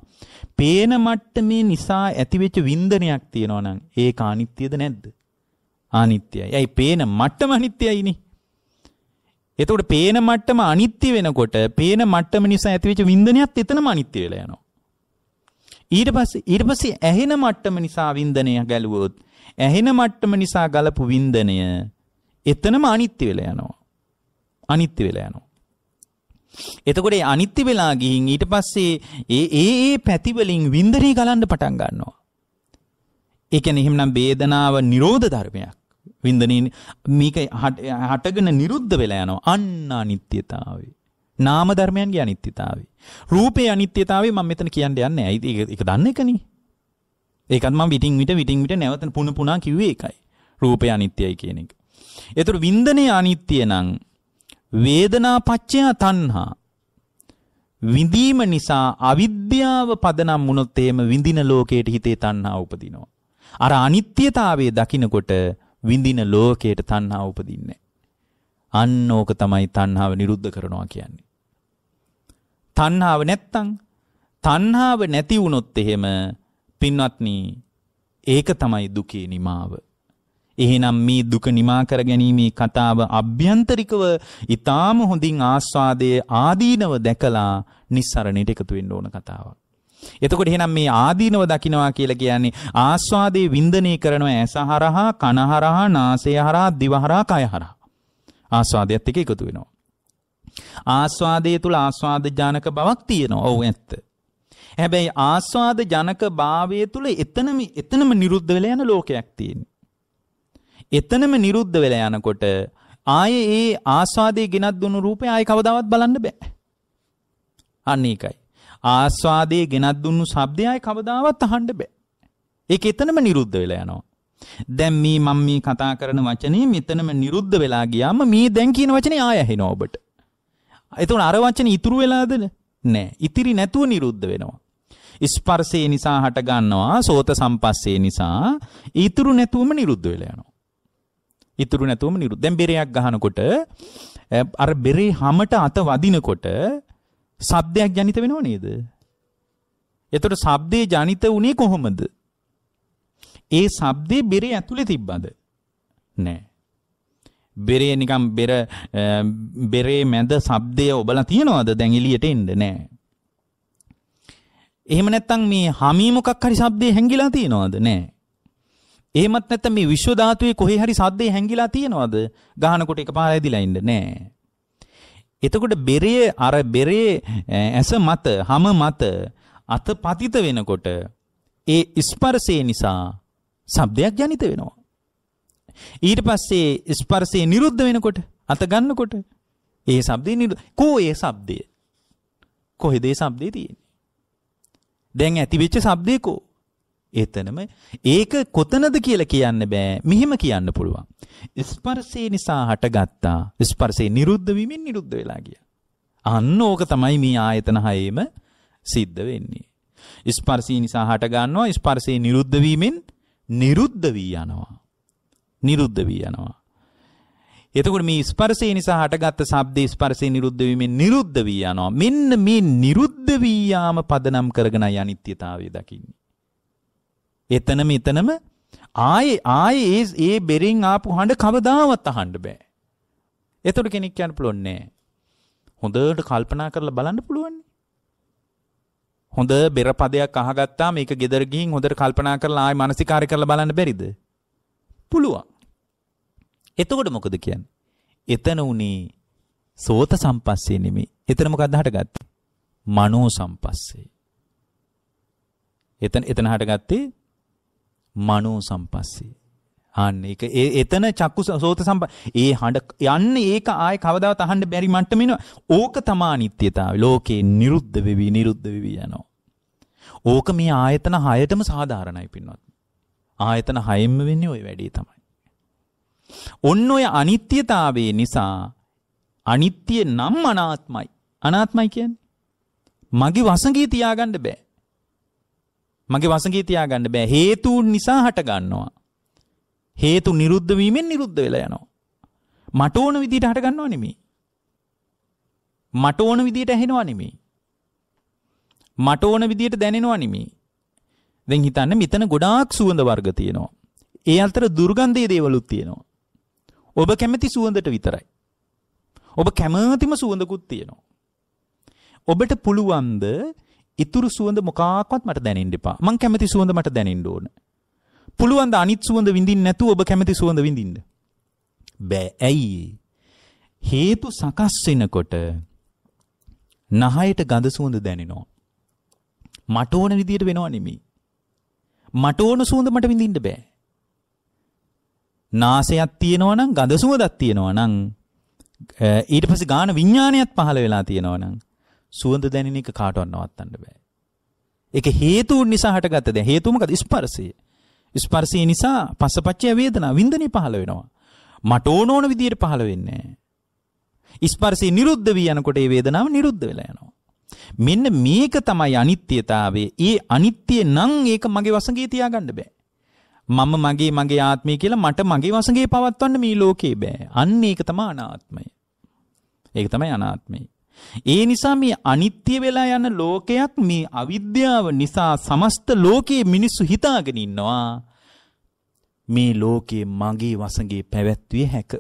පේන මට්ටමේ නිසා ඇතිවෙච්ච වින්දනයක් තියෙනවා නම් ඒක අනිත්‍යද නැද්ද අනිත්‍යයි. ඇයි පේන මට්ටම අනිත්‍යයිනේ. එතකොට පේන මට්ටම අනිත්‍ය වෙනකොට පේන මට්ටම නිසා ඇතිවෙච්ච වින්දනයත් එතනම අනිත්‍ය වෙලා යනවා. ඊට පස්සේ ඊට පස්සේ ඇහෙන මට්ටම නිසා වින්දනය ගැලුවොත් ඇහෙන මට්ටම නිසා ගලපු වින්දනය එතනම අනිත්‍ය වෙලා යනවා. අනිත්‍ය වෙලා යනවා. එතකොට අනිත්‍ය වෙලා ගිහින් ඊට පස්සේ ඒ ඒ ඒ පැතිවලින් වින්දනය ගලන්න පටන් ගන්නවා. ඒකැන එහෙමනම් බේදනාව නිරෝධ ධර්මයක් වින්දනින් මේක හටගෙන නිරුද්ධ වෙලා යනවා අන්න අනිත්‍යතාවේ. නාම ධර්මයන්ගේ අනිත්‍යතාවේ. රූපේ අනිත්‍යතාවේ මම මෙතන කියන්න යන්නේ ඇයි ඒක දන්න එකනේ. ඒකත් මම විටින් විට විටින් විට නැවත පුන පුනා කිව්වේ ඒකයි. රූපය අනිත්‍යයි කියන එක. ඒතර වින්දනේ අනිත්‍ය නම් වේදනා පච්චය තණ්හා විඳීම නිසා අවිද්‍යාව පදනම් වුණොත් එහෙම විඳින ලෝකයට හිතේ තණ්හා උපදිනවා. අර අනිත්‍යතාවයේ දකිනකොට විඳින ලෝකයට තණ්හා උපදින්නේ. අන්න ඕක තමයි තණ්හාව නිරුද්ධ කරනවා කියන්නේ. තණ්හාව නැත්තම් තණ්හාව නැති වුණොත් එහෙම පින්වත්නි ඒක තමයි දුකේ නිමාව. එහෙනම් මේ දුක නිමා කර ගැනීමේ කතාව අභ්‍යන්තරිකව ඊටාම හොඳින් ආස්වාදයේ ආදීනව දැකලා නිස්සරණයට එකතු වෙන්න ඕන කතාවක්. එතකොට එහෙනම් මේ ආදීනව දකින්නවා කියලා කියන්නේ ආස්වාදේ වින්දනය කරන ඇසහරහා කනහරහා නාසයහරහා දිවහරහා කයහරහා ආස්වාදයත් එක්ක එකතු වෙනවා. ආස්වාදයේ තුල ආස්වාද ජනක බවක් තියෙනවා. ඔව් ඇත්ත. හැබැයි ආස්වාද ජනක භාවය තුළ එතනම එතනම නිරුද්ධ වෙලා යන ලෝකයක් තියෙනවා. එතනම නිරුද්ධ වෙලා යනකොට ආයේ ඒ ආස්වාදයේ ගෙනත් දුණු රූපේ ආයේ කවදාවත් බලන්න බෑ. අන්න ඒකයි. ආස්වාදයේ ගෙනත් දුන්නු ශබ්දය ආයි කවදාවත් අහන්න බෑ. ඒක එතනම නිරුද්ධ වෙලා යනවා. දැන් මේ මම මේ කතා කරන වචනේ මෙතනම නිරුද්ධ වෙලා ගියාම මේ දැන් කියන වචනේ ආය ඇහෙනවා ඔබට. එතකොට අර වචනේ ඉතුරු වෙලාද නෑ. ඉතිරි නැතුව නිරුද්ධ වෙනවා. ස්පර්ශය නිසා හට ගන්නවා සෝත සම්පස්සේ නිසා ඉතුරු නැතුවම නිරුද්ධ වෙලා යනවා. ඉතුරු නැතුවම නිරුද්ධ. දැන් බෙරයක් ගහනකොට අර බෙරේ හැමට අත වදිනකොට ශබ්දයක් ජනිත වෙනව නේද? එතකොට ශබ්දේ ජනිත වුණේ කොහොමද? ඒ ශබ්දේ බෙරේ ඇතුලේ තිබ්බද? නෑ. බෙරේ නිකම් බෙර බෙරේ මැද ශබ්දය ඔබලා තියනවද? දැන් එළියට එන්න නෑ. එහෙම නැත්නම් මේ හමී මොකක් හරි ශබ්දේ හැංගිලා තියනවද? නෑ. එහෙමත් නැත්නම් මේ විශ්ව ධාතුවේ කොහේ හරි සද්දේ හැංගිලා තියනවද? ගහනකොට එකපාර ඇදිලා ඉන්න නෑ. එතකොට බෙරේ අර බෙරේ ඇස මත හැම මත අත පතිත වෙනකොට ඒ ස්පර්ශය නිසා ශබ්දයක් ජනිත වෙනවා. ඊට පස්සේ ස්පර්ශය නිරුද්ධ වෙනකොට අත ගන්නකොට ඒ ශබ්දේ නිරුද්ධ කෝ ඒ ශබ්දය කොහෙද ඒ ශබ්දේ තියෙන්නේ? දැන් ඇතිවෙච්ච ශබ්දේ කෝ? එතනම ඒක කොතනද කියලා කියන්න බෑ. මෙහෙම කියන්න පුළුවන්. ස්පර්ශය නිසා හටගත්තා ස්පර්ශේ නිරුද්ධ වීමෙන් නිරුද්ධ වෙලා ගියා. අන්න ඕක තමයි මේ ආයතන හයේම සිද්ධ වෙන්නේ. ස්පර්ශය නිසා හට ගන්නවා ස්පර්ශේ නිරුද්ධ වීමෙන් නිරුද්ධ වී යනවා. නිරුද්ධ වී යනවා. එතකොට මේ ස්පර්ශය නිසා හටගත්ත ශබ්දේ ස්පර්ශේ නිරුද්ධ වීමෙන් නිරුද්ධ වී යනවා. මෙන්න මේ නිරුද්ධ වී යාම පදනම් කරගෙනයි අනිත්‍යතාවය දකින්නේ. එතනම එතනම ආයේ ආයේ ඒ බෙරින් ආපු හඬ කවදාවත් අහන්න බෑ. එතකොට කෙනෙක් කියන්න පුළුවන් නෑ. හොඳට කල්පනා කරලා බලන්න පුළුවන්. හොඳ බෙර පදයක් අහගත්තා මේක ගෙදර ගිහින් හොඳට කල්පනා කරලා ආයේ මානසිකාරය කරලා බලන්න බැරිද? පුළුවන්. එතකොට මොකද කියන්නේ? එතන උනේ සෝත සම්පස්සේ නෙමෙයි. එතන මොකක්ද හටගත්තේ? මනෝ සම්පස්සේ. එතන එතන හටගත්තේ මනෝ සම්පස්සේ. අන්න ඒක ඒ එතන චක්කු සෝත සම්ප ඒ හඬ යන්නේ ඒක ආයේ කවදාවත් අහන්න බැරි මට්ටමින ඕක තමා අනිත්‍යතාවය ලෝකේ නිරුද්ධ වෙවි නිරුද්ධ වෙවි යනවා ඕක මේ ආයතන හයටම සාධාරණයි පින්වත් ආයතන හයෙම වෙන්නේ ওই වැඩේ තමයි ඔන්න ඔය අනිත්‍යතාවයේ නිසා අනිත්‍ය නම් අනාත්මයි අනාත්මයි කියන්නේ මගේ වසඟේ තියාගන්න බෑ මගේ වසඟේ තියාගන්න බෑ. හේතුන් නිසා හට ගන්නවා. හේතු නිරුද්ධ වීමෙන් නිරුද්ධ වෙලා යනවා. මට ඕන විදිහට හට ගන්නව නෙමෙයි. මට ඕන විදිහට ඇහෙනව නෙමෙයි. මට ඕන විදිහට දැනෙනව නෙමෙයි. දැන් හිතන්න මෙතන ගොඩාක් සුවඳ වර්ග තියෙනවා. ඒ අතර දුර්ගන්ධයේ දේවලුත් තියෙනවා. ඔබ කැමති සුවඳට විතරයි. ඔබ කැමතිම සුවඳකුත් තියෙනවා. ඔබට පුළුවන්ද ඉතුරු සුවඳ මොකාක්වත් මට දැනෙන්න එපා. මං කැමති සුවඳ මට දැනෙන්න ඕන. පුළුවන් ද අනිත් සුවඳ විඳින්න නැතුව ඔබ කැමති සුවඳ විඳින්න. බෑ. ඇයි? හේතු සකස් වෙනකොට නහයට ගඳ සුවඳ දැනෙනවා. මට ඕන විදියට වෙනව නෙමෙයි. මට ඕන සුවඳ මට විඳින්න බෑ. නාසයක් තියෙනවා නම් ගඳ සුවඳක් තියෙනවා නම් ඊට පස්සේ ගාන විඥානයත් පහළ වෙලා තියෙනවා නම් සුවඳ දැනෙන එක කාටවත් නවත්තන්න බෑ. ඒක හේතුන් නිසා හටගත්ත දේ. හේතුව මොකද? ස්පර්ශය. ස්පර්ශය නිසා පස්සපච්චය වේදනා වින්දනය පහළ වෙනවා. මට ඕන ඕන විදියට පහළ වෙන්නේ නැහැ. ස්පර්ශය නිරුද්ධ වී යනකොට ඒ වේදනාව නිරුද්ධ වෙලා යනවා. මෙන්න මේක තමයි අනිත්‍යතාවය. ඒ අනිත්‍ය නම් ඒක මගේ වසඟේ තියාගන්න බෑ. මම මගේ මගේ ආත්මය කියලා මට මගේ වසඟේ පවත්වන්න මේ ලෝකේ බෑ. අන්න ඒක තමයි අනාත්මය. ඒක තමයි අනාත්මය. ඒ නිසා මේ අනිත්‍ය වෙලා යන ලෝකයක් මේ අවිද්‍යාව නිසා සමස්ත ලෝකයේ මිනිස්සු හිතාගෙන ඉන්නවා මේ ලෝකයේ මගේ වසඟේ පැවැත්විය හැක.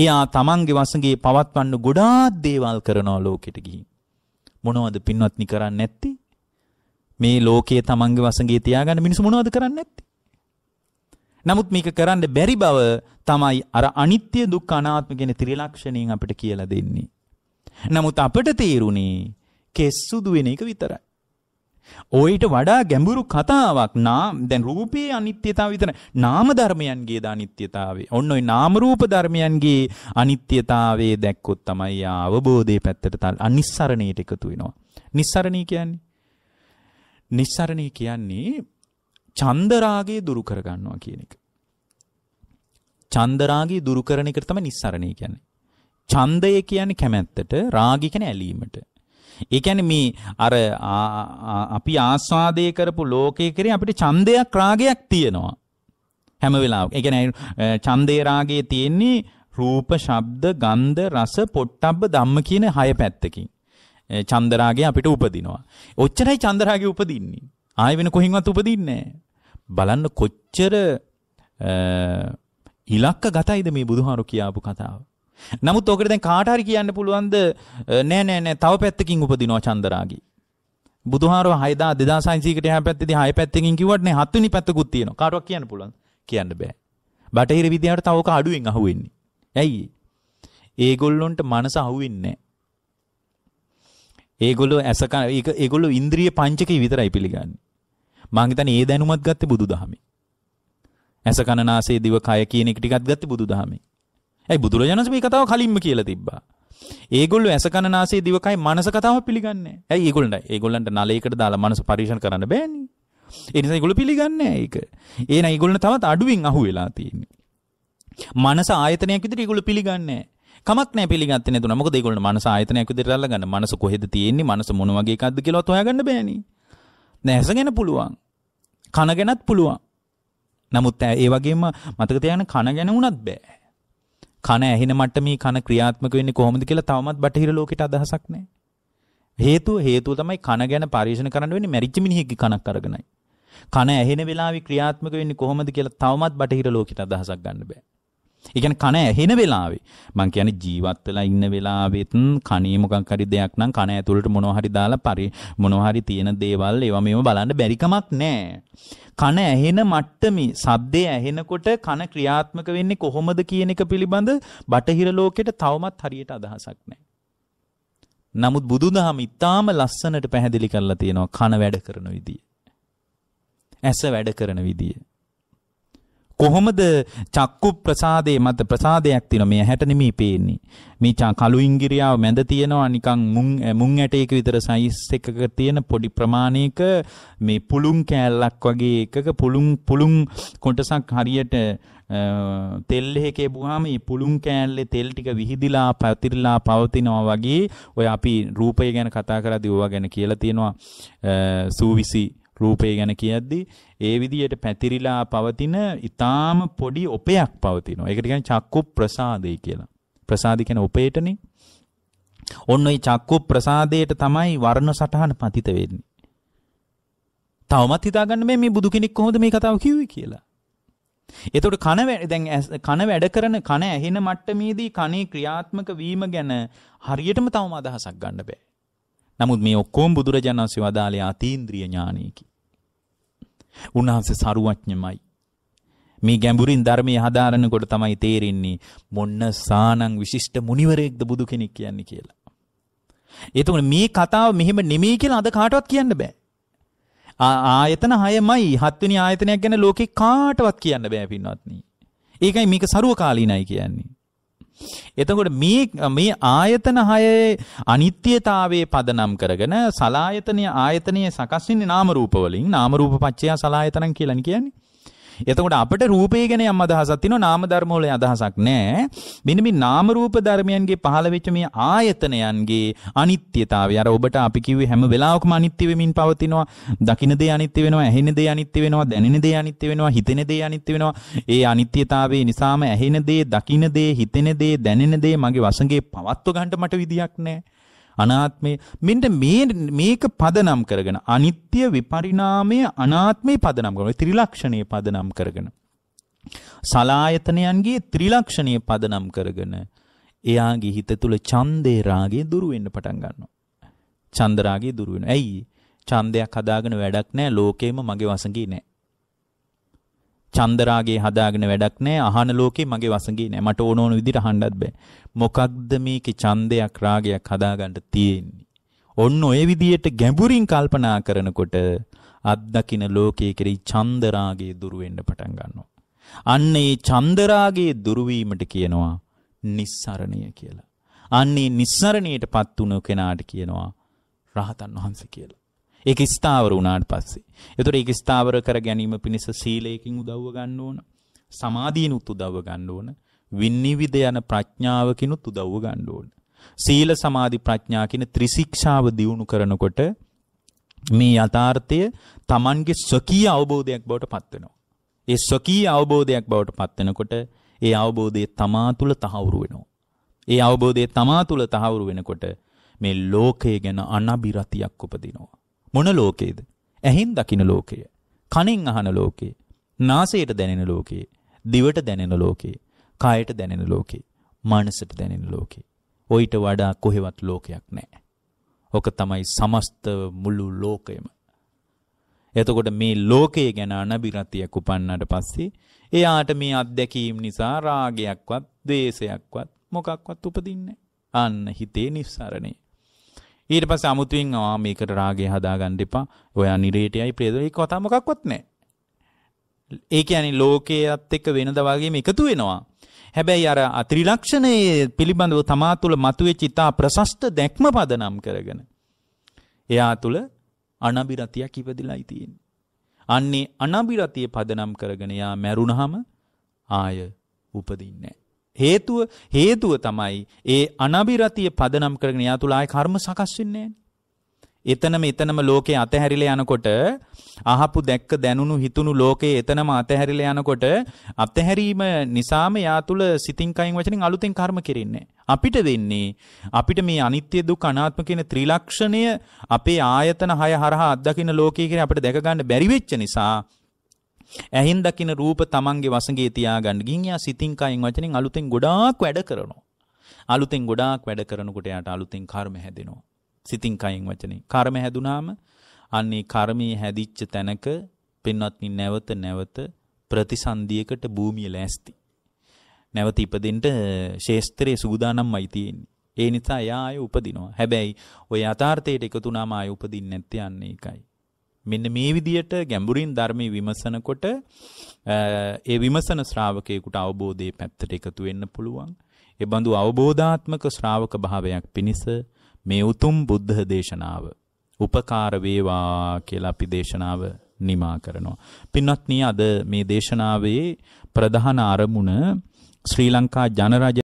එයා තමන්ගේ වසඟේ පවත්වන්න ගොඩාක් දේවල් කරනවා ලෝකෙට ගිහින්. මොනවද පින්වත්නි කරන්නේ නැත්තේ? මේ ලෝකයේ තමන්ගේ වසඟේ තියාගන්න මිනිස්සු මොනවද කරන්නේ නැත්තේ? නමුත් මේක කරන්න බැරි බව තමයි අර අනිත්‍ය දුක්ඛ අනාත්ම කියන ත්‍රිලක්ෂණයෙන් අපිට කියලා දෙන්නේ. නමුත් අපට තේරුණේ කෙස් සුදු වෙන එක විතරයි. ඔයිට වඩා ගැඹුරු කතාවක් නා දැන් රූපයේ අනිත්‍යතාව විතර නාම ධර්මයන්ගේ ද අනිත්‍යතාවේ. ඔන්න ඔය නාම රූප ධර්මයන්ගේ අනිත්‍යතාවේ දැක්කොත් තමයි අවබෝධයේ පැත්තට තල් අනිස්සරණයට එකතු වෙනවා. නිස්සරණී කියන්නේ නිස්සරණී කියන්නේ චන්දරාගේ දුරු කරගන්නවා කියන එක. චන්දරාගේ දුරු කරන එකට තමයි නිස්සරණී කියන්නේ. ඡන්දය කියන්නේ කැමැත්තට, රාගය කියන්නේ ඇලීමට. ඒ කියන්නේ මේ අර අපි ආස්වාදේ කරපු ලෝකයේ කරේ අපිට ඡන්දයක් රාගයක් තියෙනවා. හැම වෙලාවකම. ඒ කියන්නේ ඡන්දේ රාගයේ තියෙන්නේ රූප, ශබ්ද, ගන්ධ, රස, පොට්ටබ්බ ධම්ම කියන හය පැත්තකින්. චන්දරාගය අපිට උපදිනවා. ඔච්චරයි චන්දරාගය උපදින්නේ. ආය වෙන කොහෙන්වත් උපදින්නේ බලන්න කොච්චර ඉලක්ක ගතයිද මේ බුදුහාරු කියාපු කතාව. නමුත් ඕකට දැන් කාටහරි කියන්න පුළුවන්ද නෑ නෑ නෑ තව පැත්තකින් උපදිනවා චන්දරාගී. බුදුහාරෝ 6000 2500කට එහා පැත්තේදී හය පැත්තකින් කිව්වට නේ හත්වෙනි පැත්තකුත් තියෙනවා. කාටවත් කියන්න පුළුවන් කියන්න බෑ. බටහිර විද්‍යාවට තව ඔක අඩුවෙන් අහුවෙන්නේ. ඇයි? ඒගොල්ලොන්ට මනස අහුවෙන්නේ නෑ. ඒගොල්ලෝ ඇසක ඒගොල්ලෝ ඉන්ද්‍රිය පංචකේ විතරයි පිළිගන්නේ. මං හිතන්නේ ඒ දැනුමත් ගත්තේ බුදුදහමේ. ඇස කන නාසය දිව කය කියන එක ටිකක් ගත්තේ බුදුදහමේ. ඇයි බුදුරජාණන් මේ කතාව කලින්ම කියලා තිබ්බා. ඒගොල්ලෝ ඇස කන නාසය දිවකයි මනස කතාව පිළිගන්නේ. ඇයි ඒගොල්ලන්ට ඒගොල්ලන්ට නලයකට දාලා මනස පරිශන කරන්න බෑනේ. ඒ නිසා ඒගොල්ලෝ පිළිගන්නේ නැහැ ඒක. ඒ නයි ඒගොල්ලන් තවත් අඩුවෙන් අහු වෙලා තියෙන්නේ. මනස ආයතනයක් විදිහට ඒගොල්ලෝ පිළිගන්නේ නැහැ. කමක් නැහැ පිළිගත්තේ නැතුණා. මොකද ඒගොල්ලෝ මනස ආයතනයක් විදිහට අල්ලගන්න. මනස කොහෙද තියෙන්නේ? මනස මොන වගේ එකක්ද කියලාත් හොයාගන්න බෑනේ. නැහැසගෙන පුළුවන්. කන ගැනත් පුළුවන්. නමුත් ඒ වගේම මතක තියාගන්න කන ගැන වුණත් බෑ. කන ඇහෙන මට්ටමේ කන ක්‍රියාත්මක වෙන්නේ කොහොමද කියලා තවමත් බටහිර ලෝකෙට අදහසක් නැහැ. හේතුව හේතුව තමයි කන ගැන පරීක්ෂණ කරන්න වෙන්නේ මැරිච්ච මිනිහෙක්ගේ කනක් අරගෙනයි. කන ඇහෙන වෙලාවේ ක්‍රියාත්මක වෙන්නේ කොහොමද කියලා තවමත් බටහිර ලෝකෙට අදහසක් ගන්න බෑ. ඒකන කන ඇහෙන වෙලාවේ මං කියන්නේ ජීවත් වෙලා ඉන්න වෙලාවෙත් කණේ මොකක් හරි දෙයක් නම් කන ඇතුළට මොනවා හරි දාලා පරි මොනවා හරි තියෙන දේවල් ඒවා මේව බලන්න බැරි කමක් නැහැ. කන ඇහෙන මට්ටමේ සද්දේ ඇහෙනකොට කන ක්‍රියාත්මක වෙන්නේ කොහොමද කියන එක පිළිබඳ බටහිර ලෝකෙට තවමත් හරියට අදහසක් නැහැ. නමුත් බුදුදහම ඉතාම ලස්සනට පැහැදිලි කරලා තියෙනවා කන වැඩ කරන විදිය. ඇස වැඩ කරන විදිය. කොහොමද චක්කු ප්‍රසාදේ මත ප්‍රසාදයක් තියෙනවා මේ ඇහැට නෙමෙයි පේන්නේ. මේ කළු ඉංගිරියාව මැද තියෙනවා නිකන් මුං මුං ඇටයක විතර සයිස් එකක තියෙන පොඩි ප්‍රමාණයක මේ පුළුන් කෑල්ලක් වගේ එකක පුළුන් පුළුන් කොටසක් හරියට තෙල් එකේ බුවාම මේ පුළුන් කෑල්ලේ තෙල් ටික විහිදිලා පැතිරිලා පවතිනවා වගේ ඔය අපි රූපය ගැන කතා කරද්දී ඕවා ගැන කියලා තියෙනවා සූවිසි රූපේ ගැන කියද්දී ඒ විදියට පැතිරිලා පවතින ඊටාම පොඩි ඔපයක් පවතිනවා. ඒකට කියන්නේ චක්කු ප්‍රසාදේ කියලා. ප්‍රසාදේ කියන්නේ ඔපේටනේ. ඔන්න ඔය චක්කු ප්‍රසාදයට තමයි වර්ණ සටහන පතිත වෙන්නේ. තවමත් හිතාගන්න මේ මේ බුදු කෙනෙක් කොහොමද මේ කතාව කිව්වේ කියලා. එතකොට කන දැන් කන වැඩ කරන කන ඇහෙන මට්ටමේදී කනේ ක්‍රියාත්මක වීම ගැන හරියටම තවම අදහසක් ගන්න බෑ. නමුත් මේ ඔක්කොම බුදුරජාණන් වහන්සේ වදාළේ අතීන්ද්‍රිය ඥානයකි. උන්වහන්සේ සරුවඥමයි. මේ ගැඹුරින් ධර්මයේ හදාරනකොට තමයි තේරෙන්නේ මොන්න සානං විශිෂ්ට මුනිවරයෙක්ද බුදු කෙනෙක් කියන්නේ කියලා. එතකොට මේ කතාව මෙහෙම නෙමෙයි කියලා අද කාටවත් කියන්න බෑ. ආයතන 6මයි හත්වෙනි ආයතනයක් ගැන ලෝකේ කාටවත් කියන්න බෑ පින්වත්නි. ඒකයි මේක ਸਰව කාලීනයි කියන්නේ. එතකොට මේ මේ ආයතන හයේ අනිත්‍යතාවයේ පදනම් කරගෙන සලායතනීය ආයතනීය සකස් වෙන්නේ නාම රූප වලින් නාම රූප පත්‍ය සලායතනං කියලානේ කියන්නේ. එතකොට අපිට රූපය ගැන යම් අදහසක් තියෙනවා නාම ධර්ම වල අදහසක් නැහැ. මෙන්න මේ නාම රූප ධර්මයන්ගේ පහළ වෙච්ච මේ ආයතනයන්ගේ අනිත්‍යතාවය. අර ඔබට අපි කිව්වේ හැම වෙලාවකම අනිත්‍ය වෙමින් පවතිනවා. දකින්න දේ අනිත්‍ය වෙනවා, ඇහෙන දේ අනිත්‍ය වෙනවා, දැනෙන දේ අනිත්‍ය වෙනවා, හිතෙන දේ අනිත්‍ය වෙනවා. ඒ අනිත්‍යතාවය නිසාම ඇහෙන දේ, දකින්න දේ, හිතෙන දේ, දැනෙන දේ මගේ වසඟේ පවත්ව ගන්නට මට විදියක් නැහැ. අනාත්මය මෙන්න මේ මේක පදනම් කරගෙන අනිත්‍ය විපරිණාමය අනාත්මේ පදනම් කරගෙන ත්‍රිලක්ෂණයේ පදනම් කරගෙන සලායතනයන්ගේ ත්‍රිලක්ෂණයේ පදනම් කරගෙන එයාගේ හිත තුල ඡන්දේ රාගේ දුරු වෙන්න පටන් ගන්නවා ඡන්ද රාගේ දුරු වෙනවා ඇයි ඡන්දයක් හදාගෙන වැඩක් නැහැ ලෝකෙම මගේ වසඟේ නැහැ චන්දරාගේ හදාගෙන වැඩක් නැහැ අහන ලෝකේ මගේ වසඟේ නැහැ මට ඕන ඕන විදිහට අහන්නත් බෑ මොකක්ද මේකේ ඡන්දයක් රාගයක් හදාගන්න තියෙන්නේ ඔන්න ඔය විදිහට ගැඹුරින් කල්පනා කරනකොට අත්දකින්න ලෝකයේ කෙරෙහි චන්දරාගේ දුරු වෙන්න පටන් ගන්නවා අන්න ඒ චන්දරාගේ දුරු වීමට කියනවා නිස්සරණය කියලා අන්නේ නිස්සරණයටපත් වුණු කෙනාට කියනවා රහතන් වහන්සේ කියලා ඒක ස්ථාවර වුණාට පස්සේ. එතකොට ඒක ස්ථාවර කර ගැනීම පිණිස සීලයෙන් උදව්ව ගන්න ඕන. සමාධියනුත් උදව්ව ගන්න ඕන. විනිවිද යන ප්‍රඥාවකිනුත් උදව්ව ගන්න ඕන. සීල සමාධි ප්‍රඥා කියන ත්‍රිශික්ෂාව දියුණු කරනකොට මේ යථාර්ථය Tamanගේ ස්වකීය අවබෝධයක් බවට පත් වෙනවා. ඒ ස්වකීය අවබෝධයක් බවට පත් වෙනකොට ඒ අවබෝධය තමා තුළ තහවුරු වෙනවා. ඒ අවබෝධය තමා තුළ තහවුරු වෙනකොට මේ ලෝකය ගැන අනබිරතියක් උපදිනවා. මොන ලෝකේද? ඇහෙන් දකින ලෝකය, කනෙන් අහන ලෝකය, නාසයට දැනෙන ලෝකය, දිවට දැනෙන ලෝකය, කායට දැනෙන ලෝකය, මනසට දැනෙන ලෝකය. ඔయిత වඩා කොහෙවත් ලෝකයක් නැහැ. ඔක තමයි සමස්ත මුළු ලෝකයම. එතකොට මේ ලෝකය ගැන අනබිරතියක් උපන්නට පස්සේ එයාට මේ අත්දැකීම් නිසා රාගයක්වත්, ද්වේෂයක්වත් මොකක්වත් උපදින්නේ අන්න හිතේ නිස්සරණේ. ඊට පස්සේ අමුතුවෙන් ආ මේකට රාගය හදාගන්න එපා. ඔයා නිරේටයයි ප්‍රේතයයි කතා මොකක්වත් නැහැ. ඒ කියන්නේ ලෝකයේත් එක්ක වෙනද වගේම එකතු වෙනවා. හැබැයි අර ත්‍රිලක්ෂණයේ පිළිබඳව තමා තුළ මතුවෙච්ච ඉතා ප්‍රශස්ත දැක්ම පදනම් කරගෙන එයා තුළ අනබිරතියක් ඉපදිලායි තියෙන්නේ. අන්නේ අනබිරතිය පදනම් කරගෙන එයා මැරුණහම ආය උපදින්නේ හේතුව හේතුව තමයි ඒ අනබිරතිය පදනම් කරගෙන යා තුල ආය කර්ම සකස් වෙන්නේ එතනම එතනම ලෝකේ අතහැරිලා යනකොට අහපු දැක්ක දැනුණු හිතුණු ලෝකේ එතනම අතහැරිලා යනකොට අතහැරීම නිසාම යා තුල සිතින් කයින් වචනින් අලුතෙන් කර්ම කෙරෙන්නේ අපිට දෙන්නේ අපිට මේ අනිත්‍ය දුක් අනාත්ම කියන ත්‍රිලක්ෂණය අපේ ආයතන හය හරහා අත්දකින්න ලෝකයේ කියන අපිට දැක ගන්න බැරි වෙච්ච නිසා ඇහෙන් දකින රූප තමන්ගේ වසඟේ තියාගන්න ගින් යා සිතින් කයින් වචනෙන් අලුතෙන් ගොඩාක් වැඩ කරනවා. අලුතෙන් ගොඩාක් වැඩ කරනකොට යාට අලුතෙන් කර්ම හැදෙනවා. සිතින් කයින් වචනෙන්. කර්ම හැදුනාම අන්නේ කර්මයේ හැදිච්ච තැනක පින්වත්නි නැවත නැවත ප්‍රතිසන්දියකට භූමිය ලෑස්ති. නැවත ඉපදෙන්න ශේස්ත්‍රයේ සූදානම්මයි තියෙන්නේ. ඒ නිසා එයා ආය උපදිනවා. හැබැයි ওই යථාර්ථයට එකතුනාම ආය උපදින්නේ නැත්තේ අන්න ඒකයි. මෙන්න මේ විදියට ගැඹුරින් ධර්මයේ විමසනකොට ඒ විමසන ශ්‍රාවකයෙකුට අවබෝධයේ පැත්තට එකතු වෙන්න පුළුවන්. ඒ බඳු අවබෝධාත්මක ශ්‍රාවක භාවයක් පිණිස මේ උතුම් බුද්ධ දේශනාව උපකාර වේවා කියලා අපි දේශනාව නිමා කරනවා. පින්වත්නි අද මේ දේශනාවේ ප්‍රධාන අරමුණ ශ්‍රී ලංකා ජනරජ